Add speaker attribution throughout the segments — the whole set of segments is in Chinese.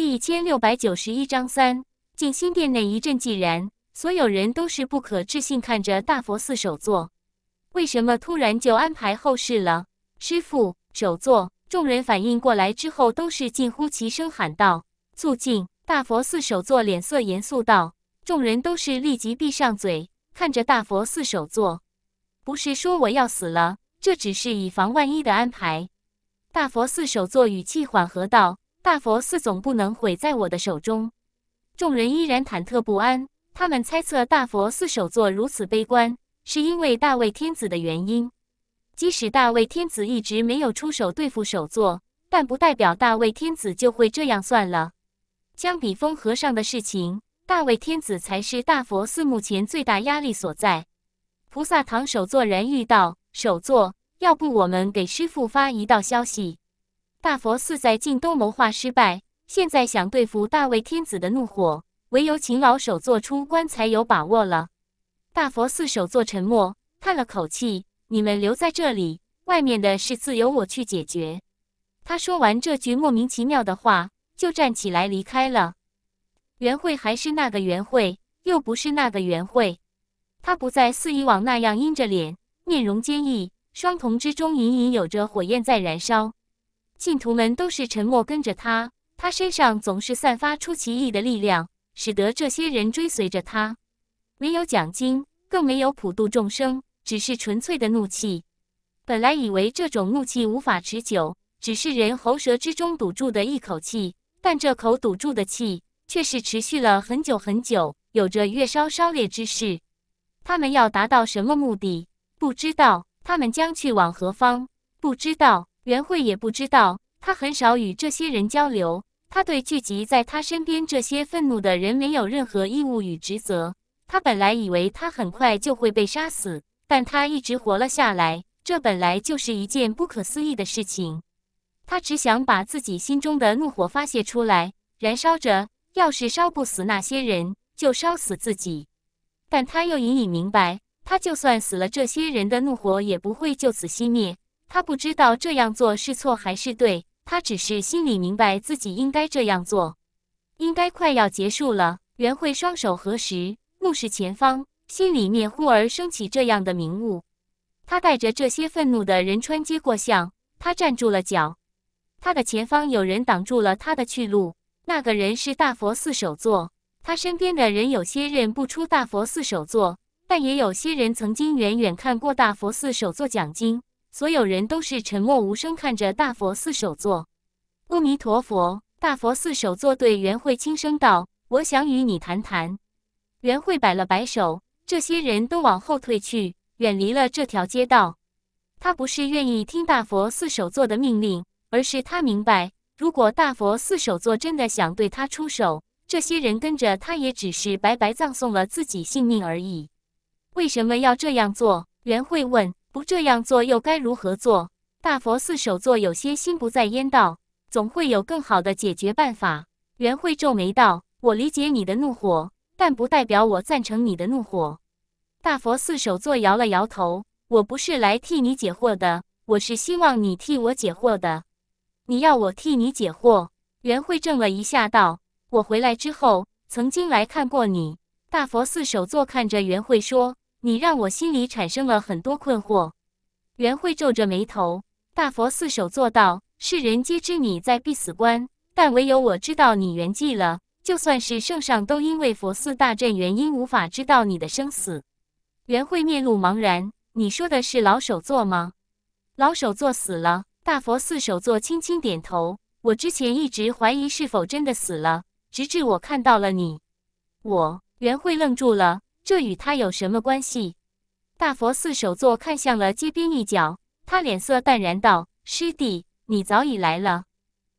Speaker 1: 第一千六百九十一章三。静心殿内一阵寂然，所有人都是不可置信看着大佛寺首座，为什么突然就安排后事了？师傅，首座。众人反应过来之后，都是近乎齐声喊道：“肃静！”大佛寺首座脸色严肃道：“众人都是立即闭上嘴，看着大佛寺首座。不是说我要死了，这只是以防万一的安排。”大佛寺首座语气缓和道。大佛寺总不能毁在我的手中，众人依然忐忑不安。他们猜测大佛寺首座如此悲观，是因为大魏天子的原因。即使大魏天子一直没有出手对付首座，但不代表大魏天子就会这样算了。将比锋和尚的事情，大魏天子才是大佛寺目前最大压力所在。菩萨堂首座然遇到首座，要不我们给师傅发一道消息？”大佛寺在晋东谋划失败，现在想对付大魏天子的怒火，唯有秦老首做出棺材有把握了。大佛寺首座沉默，叹了口气：“你们留在这里，外面的事自由我去解决。”他说完这句莫名其妙的话，就站起来离开了。元慧还是那个元慧，又不是那个元慧。他不再似以往那样阴着脸，面容坚毅，双瞳之中隐隐有着火焰在燃烧。信徒们都是沉默跟着他，他身上总是散发出奇异的力量，使得这些人追随着他。没有奖金，更没有普度众生，只是纯粹的怒气。本来以为这种怒气无法持久，只是人喉舌之中堵住的一口气，但这口堵住的气却是持续了很久很久，有着越烧烧烈之势。他们要达到什么目的？不知道。他们将去往何方？不知道。袁慧也不知道，他很少与这些人交流。他对聚集在他身边这些愤怒的人没有任何义务与职责。他本来以为他很快就会被杀死，但他一直活了下来。这本来就是一件不可思议的事情。他只想把自己心中的怒火发泄出来，燃烧着。要是烧不死那些人，就烧死自己。但他又隐隐明白，他就算死了，这些人的怒火也不会就此熄灭。他不知道这样做是错还是对，他只是心里明白自己应该这样做。应该快要结束了。袁慧双手合十，目视前方，心里面忽而升起这样的明悟。他带着这些愤怒的人穿街过巷，他站住了脚。他的前方有人挡住了他的去路，那个人是大佛寺首座。他身边的人有些认不出大佛寺首座，但也有些人曾经远远看过大佛寺首座讲经。所有人都是沉默无声，看着大佛四首座。阿弥陀佛，大佛四首座对袁慧轻声道：“我想与你谈谈。”袁慧摆了摆手，这些人都往后退去，远离了这条街道。他不是愿意听大佛四首座的命令，而是他明白，如果大佛四首座真的想对他出手，这些人跟着他也只是白白葬送了自己性命而已。为什么要这样做？袁慧问。不这样做，又该如何做？大佛寺首座有些心不在焉道：“总会有更好的解决办法。”袁慧皱眉道：“我理解你的怒火，但不代表我赞成你的怒火。”大佛寺首座摇了摇头：“我不是来替你解惑的，我是希望你替我解惑的。你要我替你解惑？”袁慧怔了一下道：“我回来之后，曾经来看过你。”大佛寺首座看着袁慧说。你让我心里产生了很多困惑。袁慧皱着眉头，大佛寺首座道：世人皆知你在必死关，但唯有我知道你圆寂了。就算是圣上，都因为佛寺大阵原因无法知道你的生死。袁慧面露茫然：“你说的是老首座吗？”老首座死了。大佛寺首座轻轻点头：“我之前一直怀疑是否真的死了，直至我看到了你。”我袁慧愣住了。这与他有什么关系？大佛四首座看向了街边一角，他脸色淡然道：“师弟，你早已来了。”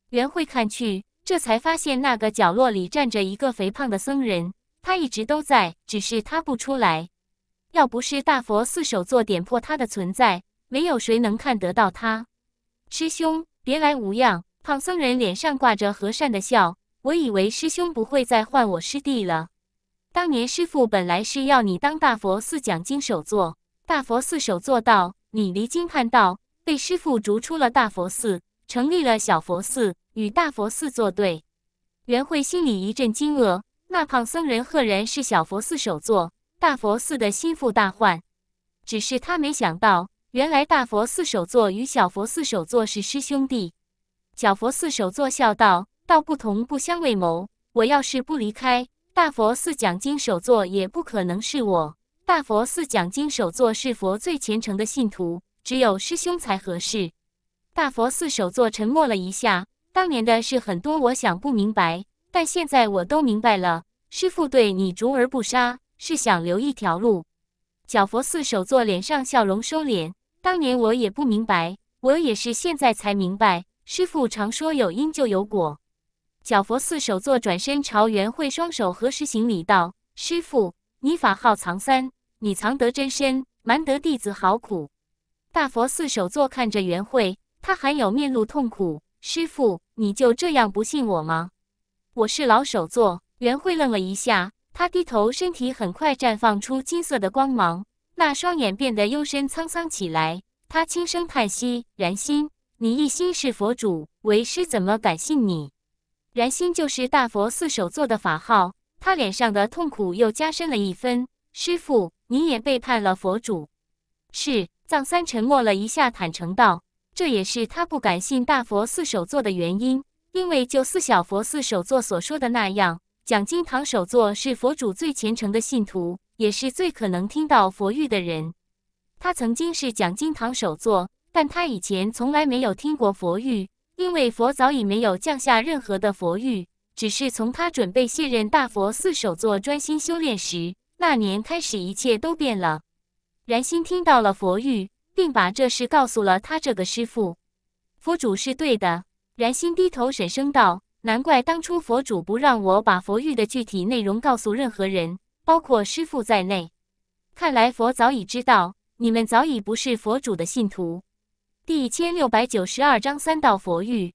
Speaker 1: 袁慧看去，这才发现那个角落里站着一个肥胖的僧人。他一直都在，只是他不出来。要不是大佛四首座点破他的存在，没有谁能看得到他。师兄，别来无恙。胖僧人脸上挂着和善的笑，我以为师兄不会再唤我师弟了。当年师傅本来是要你当大佛寺讲经首座，大佛寺首座道你离经叛道，被师傅逐出了大佛寺，成立了小佛寺，与大佛寺作对。袁慧心里一阵惊愕，那胖僧人赫然是小佛寺首座，大佛寺的心腹大患。只是他没想到，原来大佛寺首座与小佛寺首座是师兄弟。小佛寺首座笑道：“道不同，不相为谋。我要是不离开。”大佛寺讲经首座也不可能是我。大佛寺讲经首座是佛最虔诚的信徒，只有师兄才合适。大佛寺首座沉默了一下，当年的事很多，我想不明白，但现在我都明白了。师父对你逐而不杀，是想留一条路。小佛寺首座脸上笑容收敛，当年我也不明白，我也是现在才明白。师父常说有因就有果。小佛寺首座转身朝元慧双手合十行礼道：“师父，你法号藏三，你藏得真深，瞒得弟子好苦。”大佛寺首座看着元慧，他还有面露痛苦：“师父，你就这样不信我吗？”“我是老首座。”元慧愣了一下，他低头，身体很快绽放出金色的光芒，那双眼变得幽深沧桑起来。他轻声叹息：“然心，你一心是佛主，为师怎么敢信你？”然心就是大佛寺首座的法号，他脸上的痛苦又加深了一分。师傅，你也背叛了佛主？是。藏三沉默了一下，坦诚道：“这也是他不敢信大佛寺首座的原因，因为就四小佛寺首座所说的那样，讲经堂首座是佛主最虔诚的信徒，也是最可能听到佛谕的人。他曾经是讲经堂首座，但他以前从来没有听过佛谕。”因为佛早已没有降下任何的佛谕，只是从他准备卸任大佛寺首座、专心修炼时，那年开始一切都变了。然心听到了佛谕，并把这事告诉了他这个师父。佛主是对的，然心低头沉声道：“难怪当初佛主不让我把佛域的具体内容告诉任何人，包括师父在内。看来佛早已知道，你们早已不是佛主的信徒。”第一千六百九十二章三道佛谕。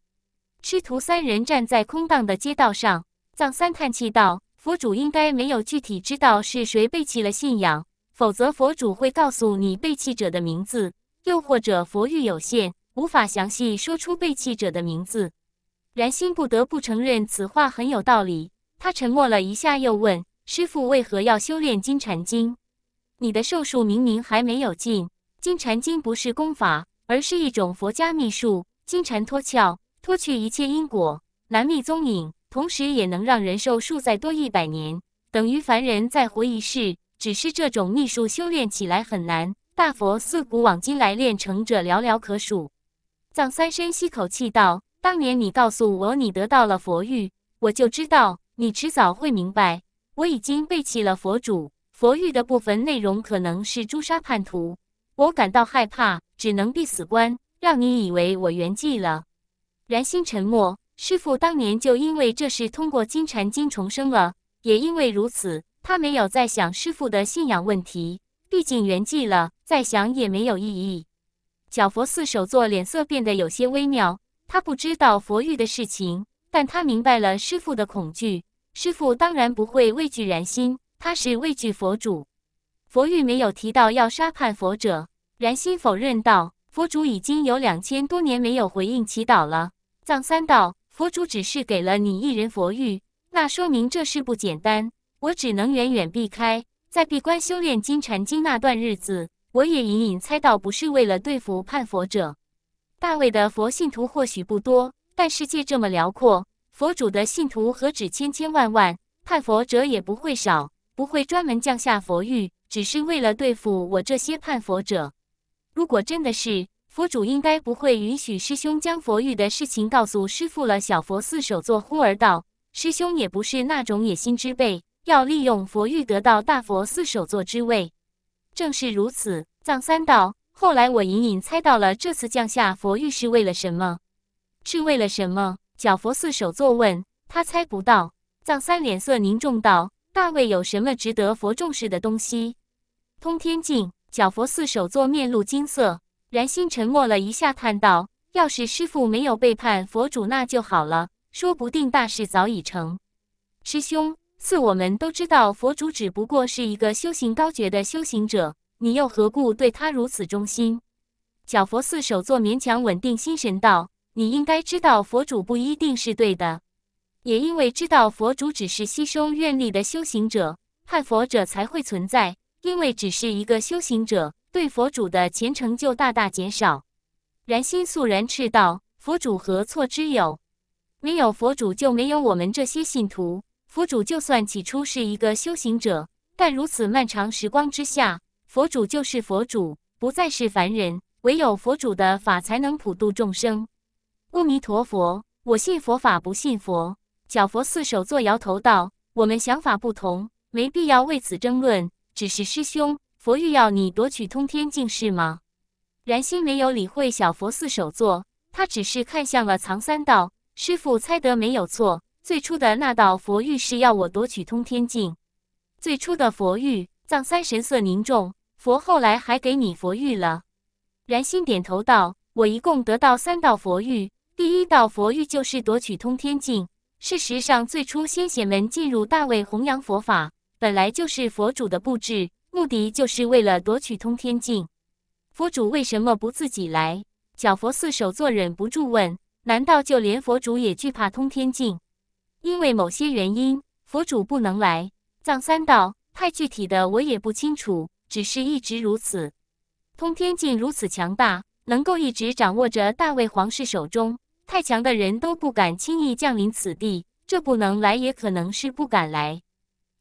Speaker 1: 师徒三人站在空荡的街道上，藏三叹气道：“佛主应该没有具体知道是谁背弃了信仰，否则佛主会告诉你背弃者的名字。又或者佛域有限，无法详细说出背弃者的名字。”然心不得不承认此话很有道理。他沉默了一下，又问：“师傅为何要修炼金蝉经？你的寿数明明还没有尽，金蝉经不是功法？”而是一种佛家秘术，金蝉脱壳，脱去一切因果，难觅踪影，同时也能让人寿数再多一百年，等于凡人再活一世。只是这种秘术修炼起来很难，大佛自古往今来练成者寥寥可数。藏三深吸口气道：“当年你告诉我你得到了佛玉，我就知道你迟早会明白。我已经背弃了佛主佛玉的部分内容，可能是诛杀叛徒。我感到害怕。”只能闭死关，让你以为我圆寂了。然心沉默。师傅当年就因为这事通过金蝉经重生了，也因为如此，他没有再想师傅的信仰问题。毕竟圆寂了，再想也没有意义。小佛寺首座脸色变得有些微妙。他不知道佛域的事情，但他明白了师傅的恐惧。师傅当然不会畏惧然心，他是畏惧佛主。佛域没有提到要杀叛佛者。然心否认道：“佛主已经有两千多年没有回应祈祷了。”藏三道：“佛主只是给了你一人佛玉，那说明这事不简单。我只能远远避开。在闭关修炼《金蝉经》那段日子，我也隐隐猜到，不是为了对付叛佛者。大卫的佛信徒或许不多，但世界这么辽阔，佛主的信徒何止千千万万，叛佛者也不会少，不会专门降下佛玉，只是为了对付我这些叛佛者。”如果真的是佛主，应该不会允许师兄将佛玉的事情告诉师父了。小佛寺首座呼儿道：“师兄也不是那种野心之辈，要利用佛玉得到大佛寺首座之位。”正是如此，藏三道。后来我隐隐猜到了，这次降下佛玉是为了什么？是为了什么？小佛寺首座问他，猜不到。藏三脸色凝重道：“大卫有什么值得佛重视的东西？”通天镜。小佛寺首座面露惊色，然心沉默了一下，叹道：“要是师傅没有背叛佛主，那就好了。说不定大事早已成。师兄，似我们都知道，佛主只不过是一个修行高绝的修行者，你又何故对他如此忠心？”小佛寺首座勉强稳定心神道：“你应该知道，佛主不一定是对的，也因为知道佛主只是牺牲愿力的修行者，叛佛者才会存在。”因为只是一个修行者，对佛主的虔诚就大大减少。然心肃然，斥道：“佛主何错之有？没有佛主，就没有我们这些信徒。佛主就算起初是一个修行者，但如此漫长时光之下，佛主就是佛主，不再是凡人。唯有佛主的法才能普度众生。”阿弥陀佛，我信佛法，不信佛。小佛四手作摇头道：“我们想法不同，没必要为此争论。”只是师兄，佛欲要你夺取通天境是吗？然心没有理会小佛寺首座，他只是看向了藏三道师傅。猜得没有错，最初的那道佛欲是要我夺取通天境。最初的佛欲，藏三神色凝重。佛后来还给你佛玉了。然心点头道：“我一共得到三道佛玉，第一道佛玉就是夺取通天境。事实上，最初先贤们进入大卫弘扬佛法。”本来就是佛主的布置，目的就是为了夺取通天镜。佛主为什么不自己来？小佛四首座忍不住问：“难道就连佛主也惧怕通天镜？因为某些原因，佛主不能来？”藏三道太具体的我也不清楚，只是一直如此。通天镜如此强大，能够一直掌握着大魏皇室手中，太强的人都不敢轻易降临此地。这不能来，也可能是不敢来。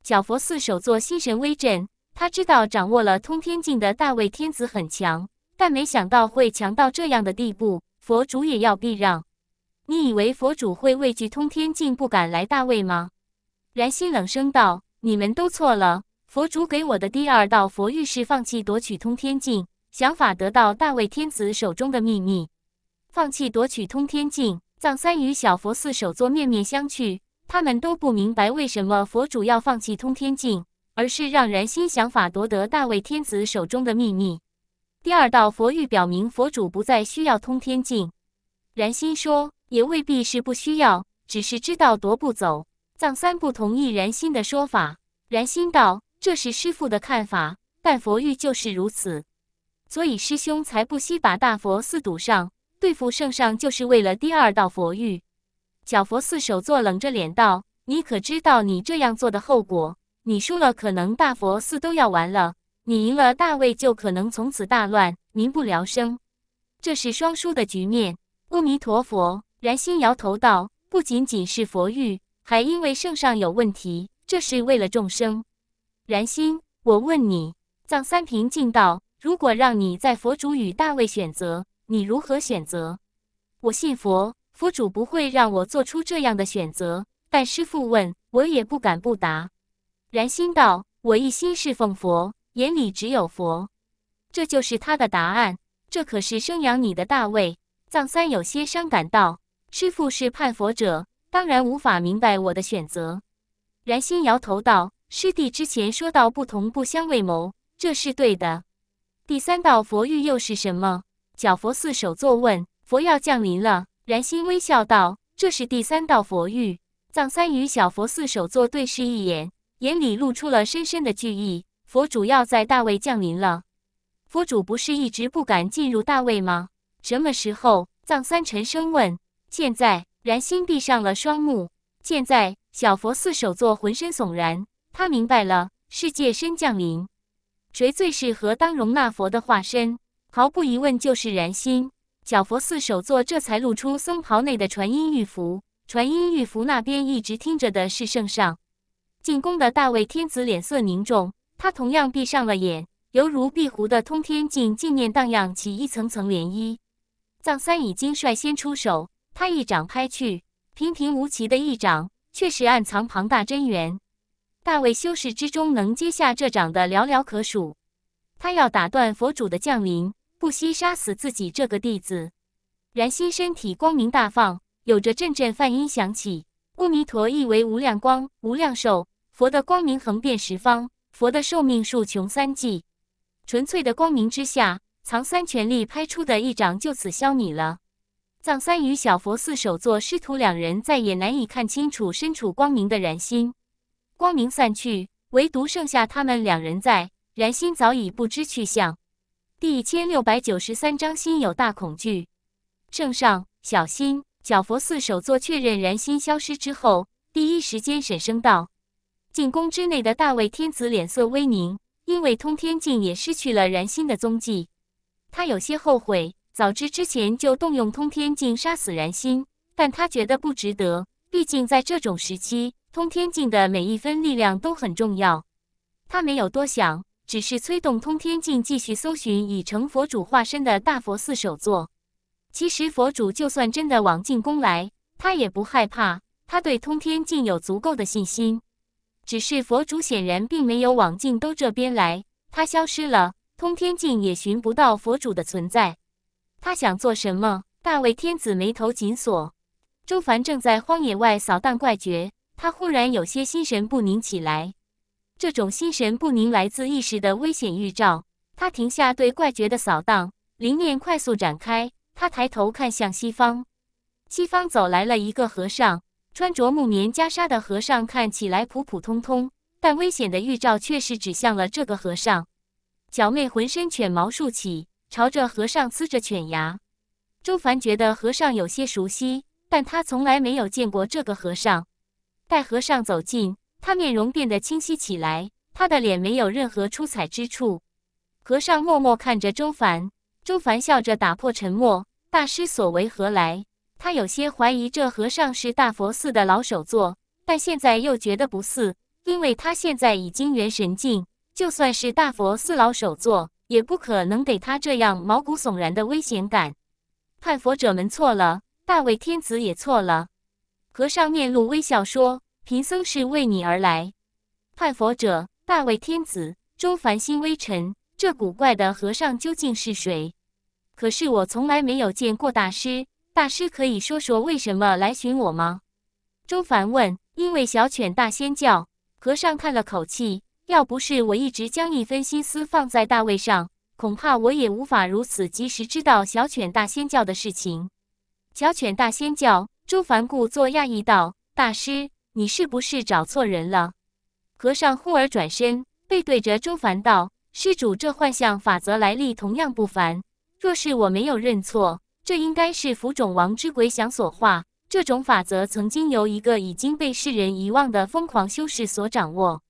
Speaker 1: 小佛寺首座心神微震，他知道掌握了通天镜的大卫天子很强，但没想到会强到这样的地步，佛主也要避让。你以为佛主会畏惧通天镜不敢来大卫吗？然心冷声道：“你们都错了，佛主给我的第二道佛谕是放弃夺取通天镜，想法得到大卫天子手中的秘密，放弃夺取通天镜。”藏三与小佛寺首座面面相觑。他们都不明白为什么佛主要放弃通天境，而是让然心想法夺得大卫天子手中的秘密。第二道佛谕表明佛主不再需要通天境。然心说也未必是不需要，只是知道夺不走。藏三不同意然心的说法，然心道这是师父的看法，但佛谕就是如此，所以师兄才不惜把大佛寺堵上，对付圣上就是为了第二道佛谕。小佛寺首座冷着脸道：“你可知道你这样做的后果？你输了，可能大佛寺都要完了；你赢了，大卫就可能从此大乱，民不聊生。这是双输的局面。”阿弥陀佛。然心摇头道：“不仅仅是佛欲，还因为圣上有问题。这是为了众生。”然心，我问你，藏三平进道：“如果让你在佛主与大卫选择，你如何选择？”我信佛。佛主不会让我做出这样的选择，但师父问我也不敢不答。然心道：“我一心侍奉佛，眼里只有佛。”这就是他的答案。这可是生养你的大位。藏三有些伤感道：“师父是判佛者，当然无法明白我的选择。”然心摇头道：“师弟之前说到不同不相为谋，这是对的。第三道佛谕又是什么？”小佛寺首座问：“佛要降临了。”然心微笑道：“这是第三道佛玉。”藏三与小佛寺首座对视一眼，眼里露出了深深的惧意。佛主要在大位降临了，佛主不是一直不敢进入大位吗？什么时候？藏三沉声问。现在，然心闭上了双目。现在，小佛寺首座浑身悚然，他明白了，世界身降临，谁最适合当容纳佛的化身？毫不疑问，就是然心。小佛寺首座这才露出僧袍内的传音玉符，传音玉符那边一直听着的是圣上。进宫的大卫天子脸色凝重，他同样闭上了眼，犹如壁湖的通天镜，镜面荡漾起一层层涟漪。藏三已经率先出手，他一掌拍去，平平无奇的一掌，却是暗藏庞大真元。大卫修士之中能接下这掌的寥寥可数。他要打断佛主的降临。不惜杀死自己这个弟子，然心身体光明大放，有着阵阵梵音响起。阿弥陀意为无量光、无量寿，佛的光明横遍十方，佛的寿命数穷三际。纯粹的光明之下，藏三全力拍出的一掌就此消弭了。藏三与小佛四首座师徒两人再也难以看清楚身处光明的然心。光明散去，唯独剩下他们两人在。然心早已不知去向。第一千六百九十三章心有大恐惧。圣上，小心！小佛寺首座确认燃心消失之后，第一时间审声道：“进宫之内的大魏天子脸色微凝，因为通天镜也失去了燃心的踪迹。他有些后悔，早知之前就动用通天镜杀死燃心，但他觉得不值得。毕竟在这种时期，通天镜的每一分力量都很重要。他没有多想。”只是催动通天镜继续搜寻已成佛主化身的大佛寺首座。其实佛主就算真的往进宫来，他也不害怕，他对通天镜有足够的信心。只是佛主显然并没有往进都这边来，他消失了，通天镜也寻不到佛主的存在。他想做什么？大魏天子眉头紧锁。周凡正在荒野外扫荡怪绝，他忽然有些心神不宁起来。这种心神不宁来自一时的危险预兆。他停下对怪觉的扫荡，灵念快速展开。他抬头看向西方，西方走来了一个和尚，穿着木棉袈裟的和尚看起来普普通通，但危险的预兆却是指向了这个和尚。小妹浑身犬毛竖起，朝着和尚呲着犬牙。周凡觉得和尚有些熟悉，但他从来没有见过这个和尚。待和尚走近。他面容变得清晰起来，他的脸没有任何出彩之处。和尚默默看着周凡，周凡笑着打破沉默：“大师所为何来？”他有些怀疑这和尚是大佛寺的老首座，但现在又觉得不似，因为他现在已经元神境，就算是大佛寺老首座也不可能给他这样毛骨悚然的危险感。叛佛者们错了，大魏天子也错了。和尚面露微笑说。贫僧是为你而来。汉佛者，大魏天子周凡心微臣。这古怪的和尚究竟是谁？可是我从来没有见过大师。大师可以说说为什么来寻我吗？周凡问。因为小犬大仙教。和尚叹了口气，要不是我一直将一分心思放在大位上，恐怕我也无法如此及时知道小犬大仙教的事情。小犬大仙教。周凡故作讶异道：“大师。”你是不是找错人了？和尚忽而转身，背对着周凡道：“施主，这幻象法则来历同样不凡。若是我没有认错，这应该是浮肿王之鬼想所化。这种法则曾经由一个已经被世人遗忘的疯狂修士所掌握。”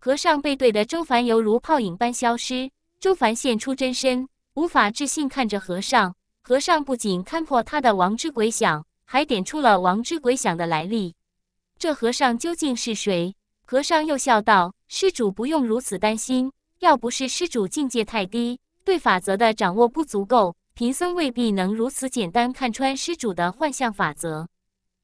Speaker 1: 和尚背对的周凡犹如泡影般消失。周凡现出真身，无法置信看着和尚。和尚不仅看破他的王之鬼想，还点出了王之鬼想的来历。这和尚究竟是谁？和尚又笑道：“施主不用如此担心，要不是施主境界太低，对法则的掌握不足够，贫僧未必能如此简单看穿施主的幻象法则。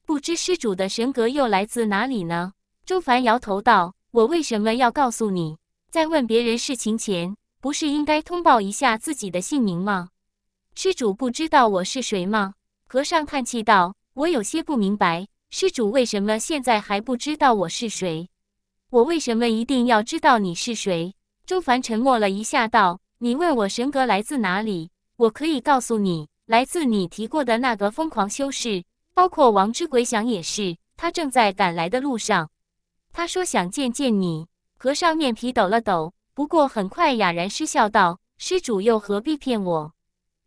Speaker 1: 不知施主的神格又来自哪里呢？”周凡摇头道：“我为什么要告诉你？在问别人事情前，不是应该通报一下自己的姓名吗？”施主不知道我是谁吗？和尚叹气道：“我有些不明白。”施主，为什么现在还不知道我是谁？我为什么一定要知道你是谁？周凡沉默了一下，道：“你问我神格来自哪里，我可以告诉你，来自你提过的那个疯狂修士，包括王之鬼想也是，他正在赶来的路上。他说想见见你。”和尚面皮抖了抖，不过很快哑然失笑道：“施主又何必骗我？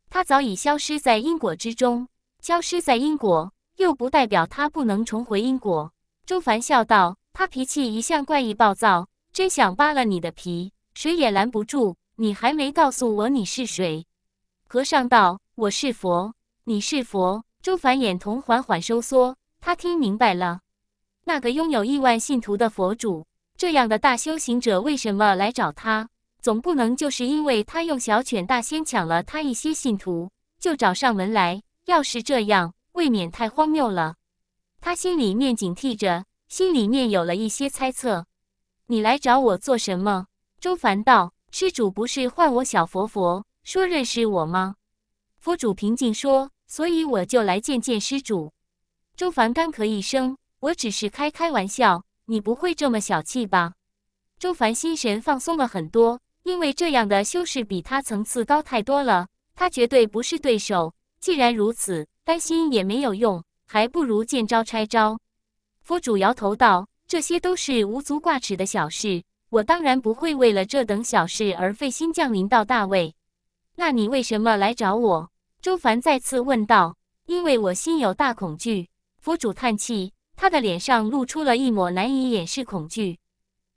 Speaker 1: 他早已消失在因果之中，消失在因果。”又不代表他不能重回因果。周凡笑道：“他脾气一向怪异暴躁，真想扒了你的皮，谁也拦不住。你还没告诉我你是谁。”和尚道：“我是佛，你是佛。”周凡眼瞳缓缓收缩，他听明白了。那个拥有亿万信徒的佛主，这样的大修行者为什么来找他？总不能就是因为他用小犬大仙抢了他一些信徒，就找上门来？要是这样。未免太荒谬了，他心里面警惕着，心里面有了一些猜测。你来找我做什么？周凡道：“施主不是唤我小佛佛，说认识我吗？”佛主平静说：“所以我就来见见施主。”周凡干咳一声：“我只是开开玩笑，你不会这么小气吧？”周凡心神放松了很多，因为这样的修士比他层次高太多了，他绝对不是对手。既然如此。担心也没有用，还不如见招拆招。佛主摇头道：“这些都是无足挂齿的小事，我当然不会为了这等小事而费心降临到大魏。”那你为什么来找我？”周凡再次问道。“因为我心有大恐惧。”佛主叹气，他的脸上露出了一抹难以掩饰恐惧，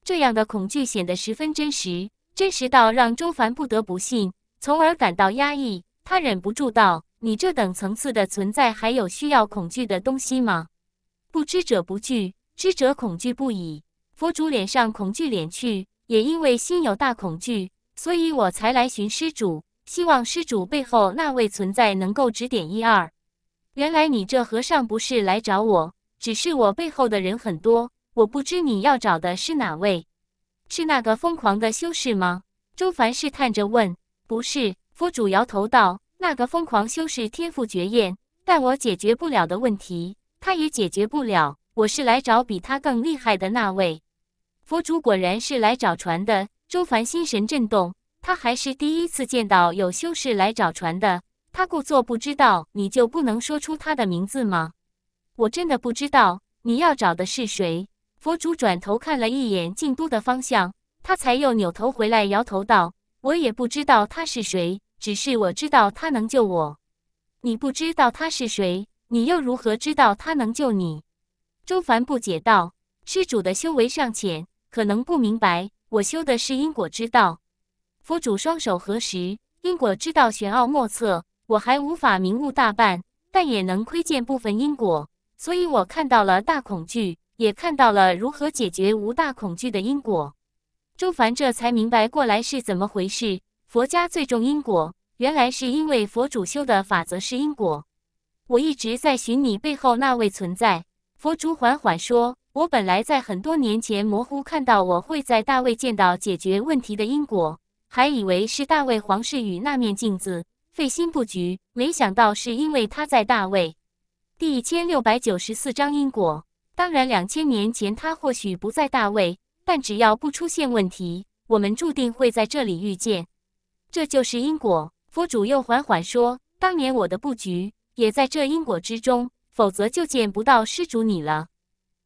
Speaker 1: 这样的恐惧显得十分真实，真实到让周凡不得不信，从而感到压抑。他忍不住道。你这等层次的存在，还有需要恐惧的东西吗？不知者不惧，知者恐惧不已。佛主脸上恐惧敛去，也因为心有大恐惧，所以我才来寻施主，希望施主背后那位存在能够指点一二。原来你这和尚不是来找我，只是我背后的人很多，我不知你要找的是哪位？是那个疯狂的修士吗？周凡试探着问。不是，佛主摇头道。那个疯狂修士天赋绝艳，但我解决不了的问题，他也解决不了。我是来找比他更厉害的那位。佛主果然是来找船的。周凡心神震动，他还是第一次见到有修士来找船的。他故作不知道，你就不能说出他的名字吗？我真的不知道你要找的是谁。佛主转头看了一眼静都的方向，他才又扭头回来，摇头道：“我也不知道他是谁。”只是我知道他能救我，你不知道他是谁，你又如何知道他能救你？周凡不解道：“施主的修为尚浅，可能不明白，我修的是因果之道。”佛主双手合十，因果之道玄奥莫测，我还无法明悟大半，但也能窥见部分因果，所以我看到了大恐惧，也看到了如何解决无大恐惧的因果。周凡这才明白过来是怎么回事。佛家最重因果，原来是因为佛主修的法则是因果。我一直在寻你背后那位存在。佛主缓缓说：“我本来在很多年前模糊看到我会在大卫见到解决问题的因果，还以为是大卫皇室与那面镜子费心布局，没想到是因为他在大卫。第一千六百九十四章因果。当然，两千年前他或许不在大卫，但只要不出现问题，我们注定会在这里遇见。”这就是因果。佛主又缓缓说：“当年我的布局也在这因果之中，否则就见不到施主你了。”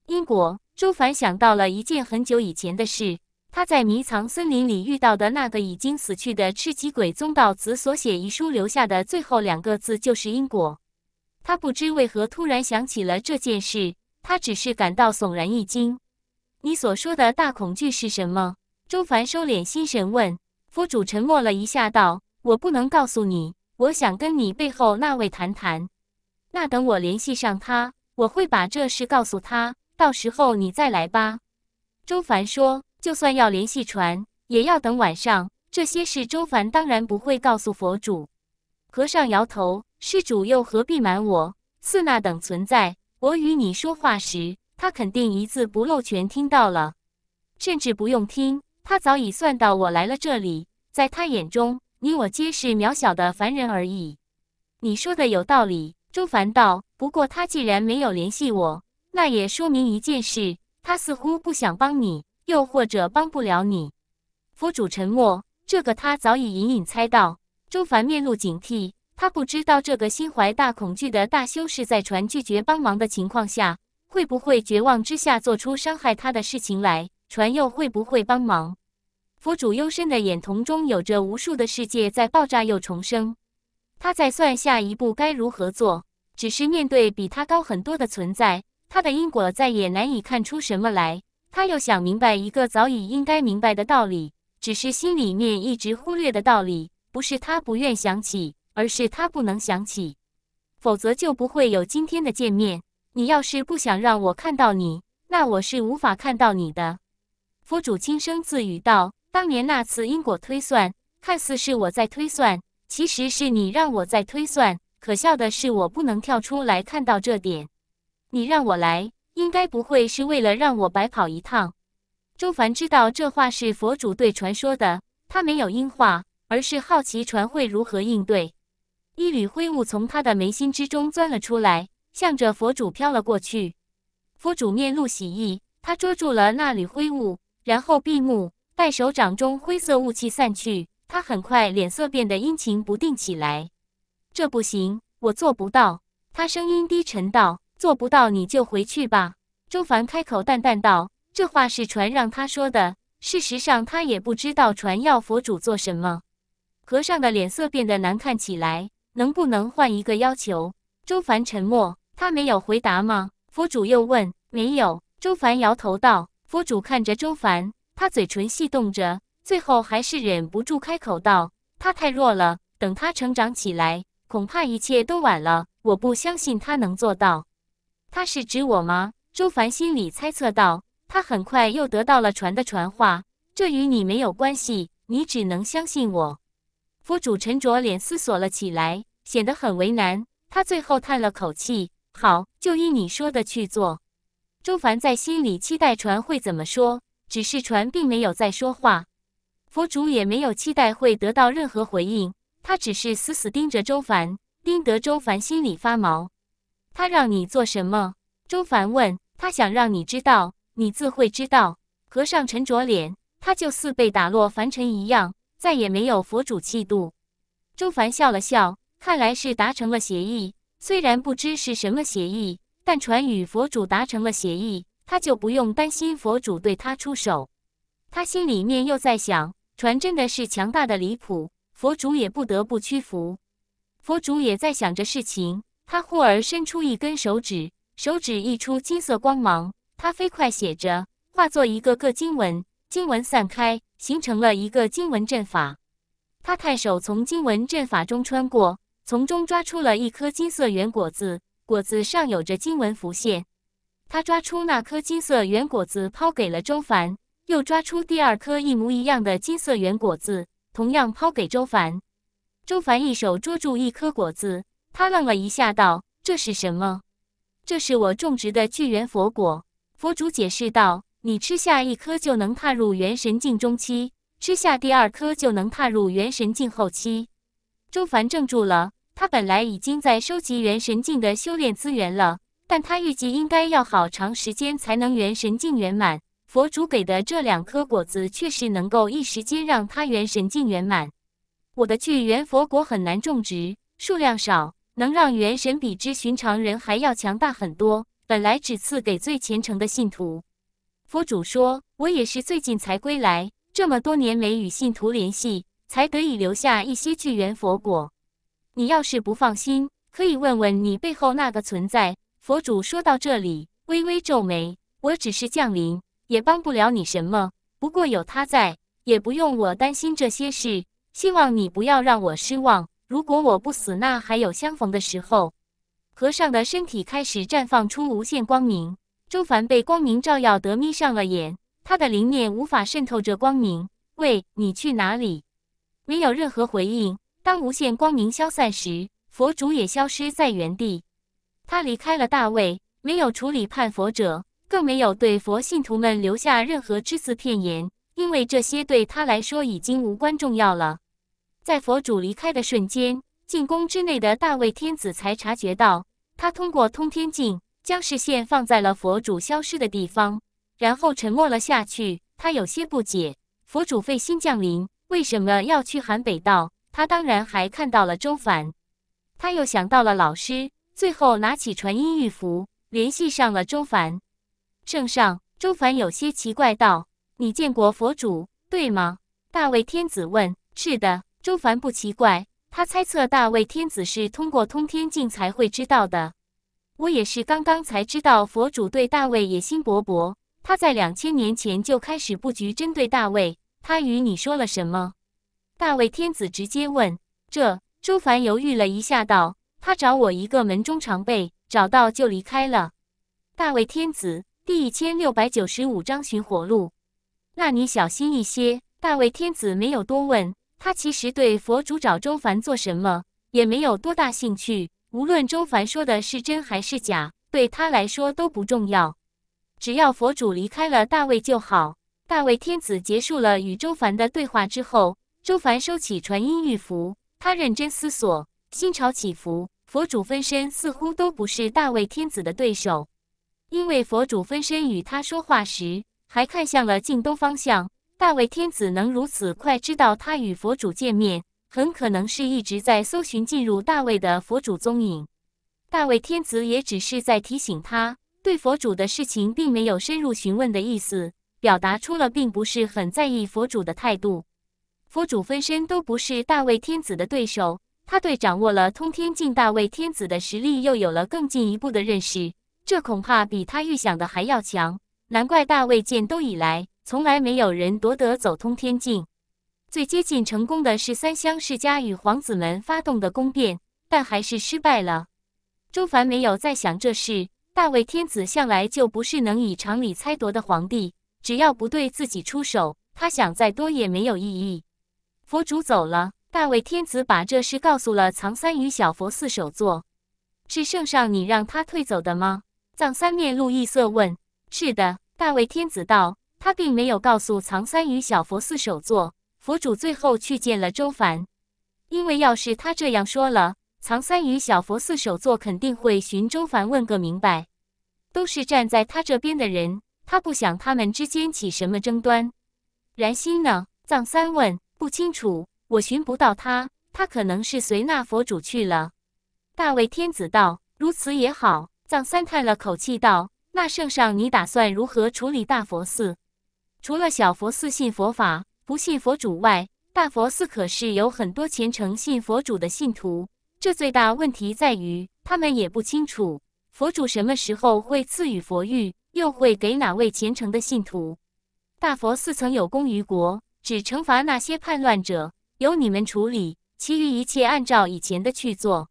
Speaker 1: 因果。朱凡想到了一件很久以前的事，他在迷藏森林里遇到的那个已经死去的赤旗鬼宗道子所写遗书留下的最后两个字就是“因果”。他不知为何突然想起了这件事，他只是感到悚然一惊。你所说的大恐惧是什么？周凡收敛心神问。佛主沉默了一下，道：“我不能告诉你，我想跟你背后那位谈谈。那等我联系上他，我会把这事告诉他。到时候你再来吧。”周凡说：“就算要联系船，也要等晚上。这些事，周凡当然不会告诉佛主。”和尚摇头：“施主又何必瞒我？似那等存在，我与你说话时，他肯定一字不漏全听到了，甚至不用听。”他早已算到我来了这里，在他眼中，你我皆是渺小的凡人而已。你说的有道理，周凡道。不过他既然没有联系我，那也说明一件事：他似乎不想帮你，又或者帮不了你。佛主沉默，这个他早已隐隐猜到。周凡面露警惕，他不知道这个心怀大恐惧的大修士在船拒绝帮忙的情况下，会不会绝望之下做出伤害他的事情来。船又会不会帮忙？佛主幽深的眼瞳中有着无数的世界在爆炸又重生。他在算下一步该如何做，只是面对比他高很多的存在，他的因果再也难以看出什么来。他又想明白一个早已应该明白的道理，只是心里面一直忽略的道理，不是他不愿想起，而是他不能想起。否则就不会有今天的见面。你要是不想让我看到你，那我是无法看到你的。佛主轻声自语道：“当年那次因果推算，看似是我在推算，其实是你让我在推算。可笑的是，我不能跳出来看到这点。你让我来，应该不会是为了让我白跑一趟。”周凡知道这话是佛主对传说的，他没有应话，而是好奇传会如何应对。一缕灰雾从他的眉心之中钻了出来，向着佛主飘了过去。佛主面露喜意，他捉住了那缕灰雾。然后闭目，待手掌中灰色雾气散去，他很快脸色变得阴晴不定起来。这不行，我做不到。他声音低沉道：“做不到，你就回去吧。”周凡开口淡淡道：“这话是传让他说的。事实上，他也不知道传要佛主做什么。”和尚的脸色变得难看起来。能不能换一个要求？周凡沉默。他没有回答吗？佛主又问：“没有。”周凡摇头道。佛主看着周凡，他嘴唇戏动着，最后还是忍不住开口道：“他太弱了，等他成长起来，恐怕一切都晚了。我不相信他能做到。”他是指我吗？周凡心里猜测道。他很快又得到了传的传话：“这与你没有关系，你只能相信我。”佛主沉着脸思索了起来，显得很为难。他最后叹了口气：“好，就依你说的去做。”周凡在心里期待船会怎么说，只是船并没有再说话。佛主也没有期待会得到任何回应，他只是死死盯着周凡，盯得周凡心里发毛。他让你做什么？周凡问他，想让你知道，你自会知道。和尚沉着脸，他就似被打落凡尘一样，再也没有佛主气度。周凡笑了笑，看来是达成了协议，虽然不知是什么协议。但船与佛主达成了协议，他就不用担心佛主对他出手。他心里面又在想，船真的是强大的离谱，佛主也不得不屈服。佛主也在想着事情，他忽而伸出一根手指，手指溢出金色光芒，他飞快写着，化作一个个经文，经文散开，形成了一个经文阵法。他探手从经文阵法中穿过，从中抓出了一颗金色圆果子。果子上有着经文浮现，他抓出那颗金色圆果子抛给了周凡，又抓出第二颗一模一样的金色圆果子，同样抛给周凡。周凡一手捉住一颗果子，他愣了一下，道：“这是什么？”“这是我种植的巨猿佛果。”佛主解释道：“你吃下一颗就能踏入元神境中期，吃下第二颗就能踏入元神境后期。”周凡怔住了。他本来已经在收集元神境的修炼资源了，但他预计应该要好长时间才能元神境圆满。佛主给的这两颗果子确实能够一时间让他元神境圆满。我的巨元佛果很难种植，数量少，能让元神比之寻常人还要强大很多。本来只赐给最虔诚的信徒。佛主说：“我也是最近才归来，这么多年没与信徒联系，才得以留下一些巨元佛果。”你要是不放心，可以问问你背后那个存在。佛主说到这里，微微皱眉。我只是降临，也帮不了你什么。不过有他在，也不用我担心这些事。希望你不要让我失望。如果我不死，那还有相逢的时候。和尚的身体开始绽放出无限光明，周凡被光明照耀得眯上了眼，他的灵念无法渗透这光明。喂，你去哪里？没有任何回应。当无限光明消散时，佛主也消失在原地。他离开了大卫，没有处理叛佛者，更没有对佛信徒们留下任何只字片言，因为这些对他来说已经无关重要了。在佛主离开的瞬间，进宫之内的大卫天子才察觉到，他通过通天镜将视线放在了佛主消失的地方，然后沉默了下去。他有些不解，佛主费心降临，为什么要去寒北道？他当然还看到了周凡，他又想到了老师，最后拿起传音玉符联系上了周凡。圣上，周凡有些奇怪道：“你见过佛主对吗？”大卫天子问：“是的。”周凡不奇怪，他猜测大卫天子是通过通天镜才会知道的。我也是刚刚才知道，佛主对大卫野心勃勃，他在两千年前就开始布局针对大卫。他与你说了什么？大卫天子直接问：“这。”朱凡犹豫了一下，道：“他找我一个门中常备，找到就离开了。”大卫天子第一千六百九十五章寻活路。那你小心一些。大卫天子没有多问，他其实对佛主找周凡做什么也没有多大兴趣。无论周凡说的是真还是假，对他来说都不重要。只要佛主离开了大卫就好。大卫天子结束了与周凡的对话之后。周凡收起传音玉符，他认真思索，心潮起伏。佛主分身似乎都不是大魏天子的对手，因为佛主分身与他说话时，还看向了晋东方向。大卫天子能如此快知道他与佛主见面，很可能是一直在搜寻进入大魏的佛主踪影。大卫天子也只是在提醒他，对佛主的事情并没有深入询问的意思，表达出了并不是很在意佛主的态度。佛主分身都不是大魏天子的对手，他对掌握了通天境大魏天子的实力又有了更进一步的认识。这恐怕比他预想的还要强，难怪大魏建都以来，从来没有人夺得走通天境。最接近成功的是三乡世家与皇子们发动的宫变，但还是失败了。周凡没有再想这事。大魏天子向来就不是能以常理猜夺的皇帝，只要不对自己出手，他想再多也没有意义。佛主走了，大魏天子把这事告诉了藏三与小佛寺首座。是圣上你让他退走的吗？藏三面露异色问。是的，大魏天子道。他并没有告诉藏三与小佛寺首座。佛主最后去见了周凡，因为要是他这样说了，藏三与小佛寺首座肯定会寻周凡问个明白。都是站在他这边的人，他不想他们之间起什么争端。然心呢？藏三问。不清楚，我寻不到他，他可能是随那佛主去了。大卫天子道：“如此也好。”藏三叹了口气道：“那圣上，你打算如何处理大佛寺？除了小佛寺信佛法不信佛主外，大佛寺可是有很多虔诚信佛主的信徒。这最大问题在于，他们也不清楚佛主什么时候会赐予佛玉，又会给哪位虔诚的信徒。大佛寺曾有功于国。”只惩罚那些叛乱者，由你们处理，其余一切按照以前的去做。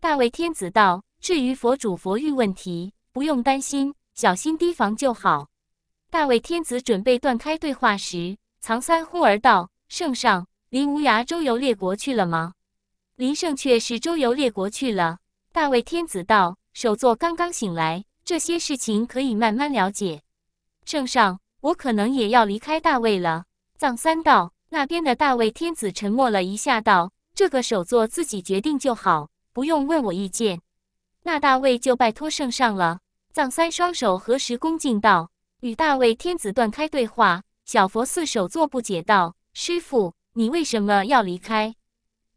Speaker 1: 大卫天子道：“至于佛主佛域问题，不用担心，小心提防就好。”大卫天子准备断开对话时，藏三忽而道：“圣上，林无涯周游列国去了吗？”林胜却是周游列国去了。大卫天子道：“首座刚刚醒来，这些事情可以慢慢了解。圣上，我可能也要离开大卫了。”藏三道那边的大卫天子沉默了一下，道：“这个首座自己决定就好，不用问我意见。”那大卫就拜托圣上了。藏三双手合十，恭敬道：“与大卫天子断开对话。”小佛寺首座不解道：“师傅，你为什么要离开？”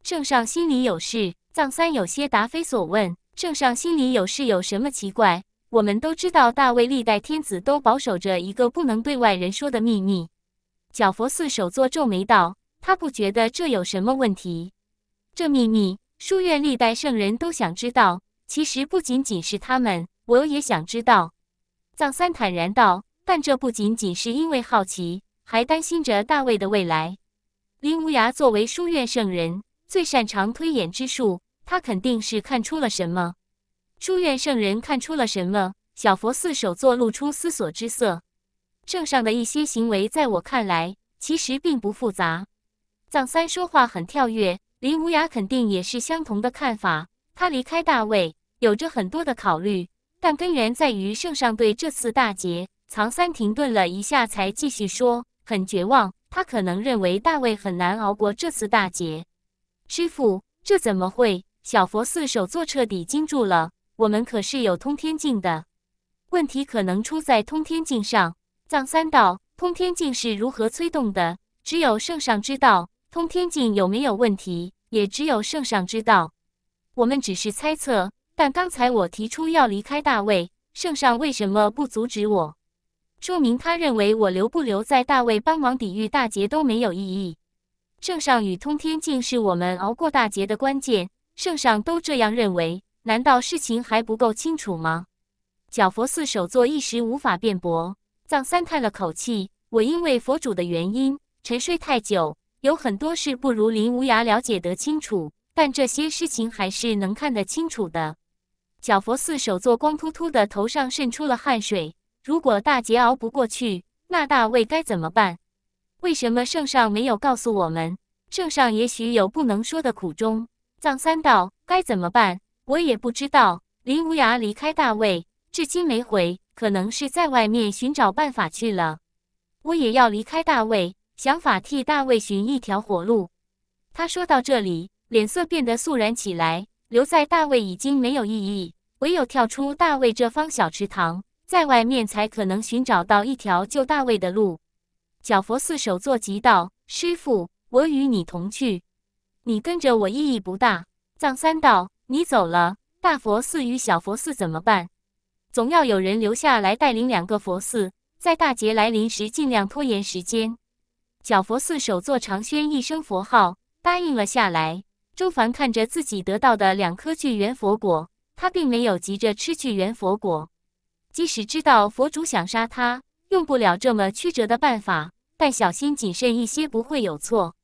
Speaker 1: 圣上心里有事。藏三有些答非所问：“圣上心里有事，有什么奇怪？我们都知道，大卫历代天子都保守着一个不能对外人说的秘密。”小佛寺首座皱眉道：“他不觉得这有什么问题。这秘密，书院历代圣人都想知道。其实不仅仅是他们，我也想知道。”藏三坦然道：“但这不仅仅是因为好奇，还担心着大卫的未来。”林无涯作为书院圣人，最擅长推演之术，他肯定是看出了什么。书院圣人看出了什么？小佛寺首座露出思索之色。圣上的一些行为，在我看来其实并不复杂。藏三说话很跳跃，林无涯肯定也是相同的看法。他离开大卫有着很多的考虑，但根源在于圣上对这次大劫。藏三停顿了一下，才继续说：“很绝望，他可能认为大卫很难熬过这次大劫。”师傅，这怎么会？小佛寺首座彻底惊住了。我们可是有通天镜的，问题可能出在通天镜上。藏三道通天镜是如何催动的？只有圣上知道。通天镜有没有问题，也只有圣上知道。我们只是猜测。但刚才我提出要离开大卫，圣上为什么不阻止我？说明他认为我留不留在大卫帮忙抵御大劫都没有意义。圣上与通天镜是我们熬过大劫的关键。圣上都这样认为，难道事情还不够清楚吗？角佛寺首座一时无法辩驳。藏三叹了口气：“我因为佛主的原因沉睡太久，有很多事不如林无涯了解得清楚，但这些事情还是能看得清楚的。”小佛寺首座光秃秃的头上渗出了汗水：“如果大劫熬不过去，那大卫该怎么办？为什么圣上没有告诉我们？圣上也许有不能说的苦衷。”藏三道：“该怎么办？我也不知道。林无涯离开大卫，至今没回。”可能是在外面寻找办法去了，我也要离开大卫，想法替大卫寻一条活路。他说到这里，脸色变得肃然起来。留在大卫已经没有意义，唯有跳出大卫这方小池塘，在外面才可能寻找到一条救大卫的路。小佛寺首座即道师傅，我与你同去，你跟着我意义不大。藏三道，你走了，大佛寺与小佛寺怎么办？总要有人留下来带领两个佛寺，在大劫来临时尽量拖延时间。小佛寺首座长宣一声佛号，答应了下来。周凡看着自己得到的两颗聚元佛果，他并没有急着吃聚元佛果。即使知道佛主想杀他，用不了这么曲折的办法，但小心谨慎一些不会有错。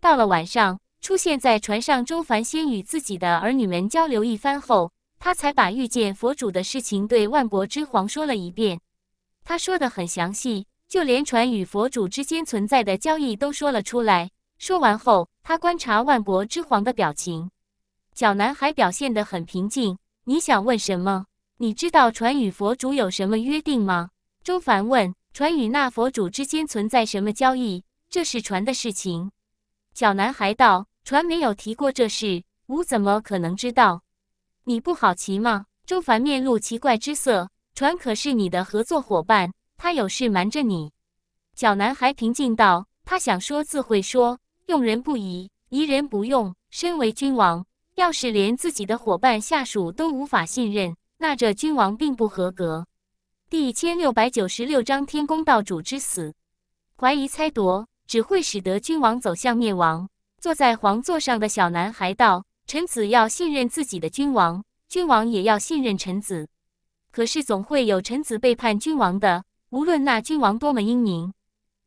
Speaker 1: 到了晚上，出现在船上，周凡先与自己的儿女们交流一番后。他才把遇见佛主的事情对万国之皇说了一遍，他说的很详细，就连船与佛主之间存在的交易都说了出来。说完后，他观察万国之皇的表情。小男孩表现得很平静。你想问什么？你知道船与佛主有什么约定吗？周凡问。船与那佛主之间存在什么交易？这是船的事情。小男孩道：船没有提过这事，吾怎么可能知道？你不好奇吗？周凡面露奇怪之色。船可是你的合作伙伴，他有事瞒着你。小男孩平静道：“他想说自会说，用人不疑，疑人不用。身为君王，要是连自己的伙伴、下属都无法信任，那这君王并不合格。”第一千六百九十六章天公道主之死。怀疑猜夺，只会使得君王走向灭亡。坐在皇座上的小男孩道。臣子要信任自己的君王，君王也要信任臣子。可是总会有臣子背叛君王的，无论那君王多么英明。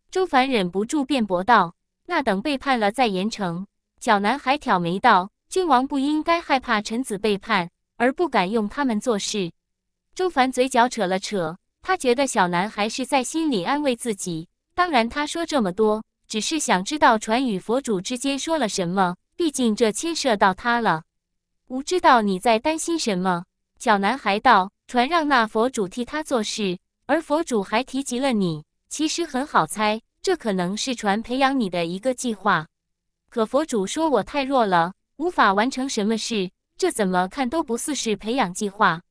Speaker 1: 周凡忍不住辩驳道：“那等背叛了再严惩。”小男孩挑眉道：“君王不应该害怕臣子背叛，而不敢用他们做事。”周凡嘴角扯了扯，他觉得小男孩是在心里安慰自己。当然，他说这么多，只是想知道传与佛主之间说了什么。毕竟这牵涉到他了，吾知道你在担心什么？小男孩道：“传让那佛主替他做事，而佛主还提及了你。其实很好猜，这可能是传培养你的一个计划。可佛主说我太弱了，无法完成什么事，这怎么看都不似是培养计划。”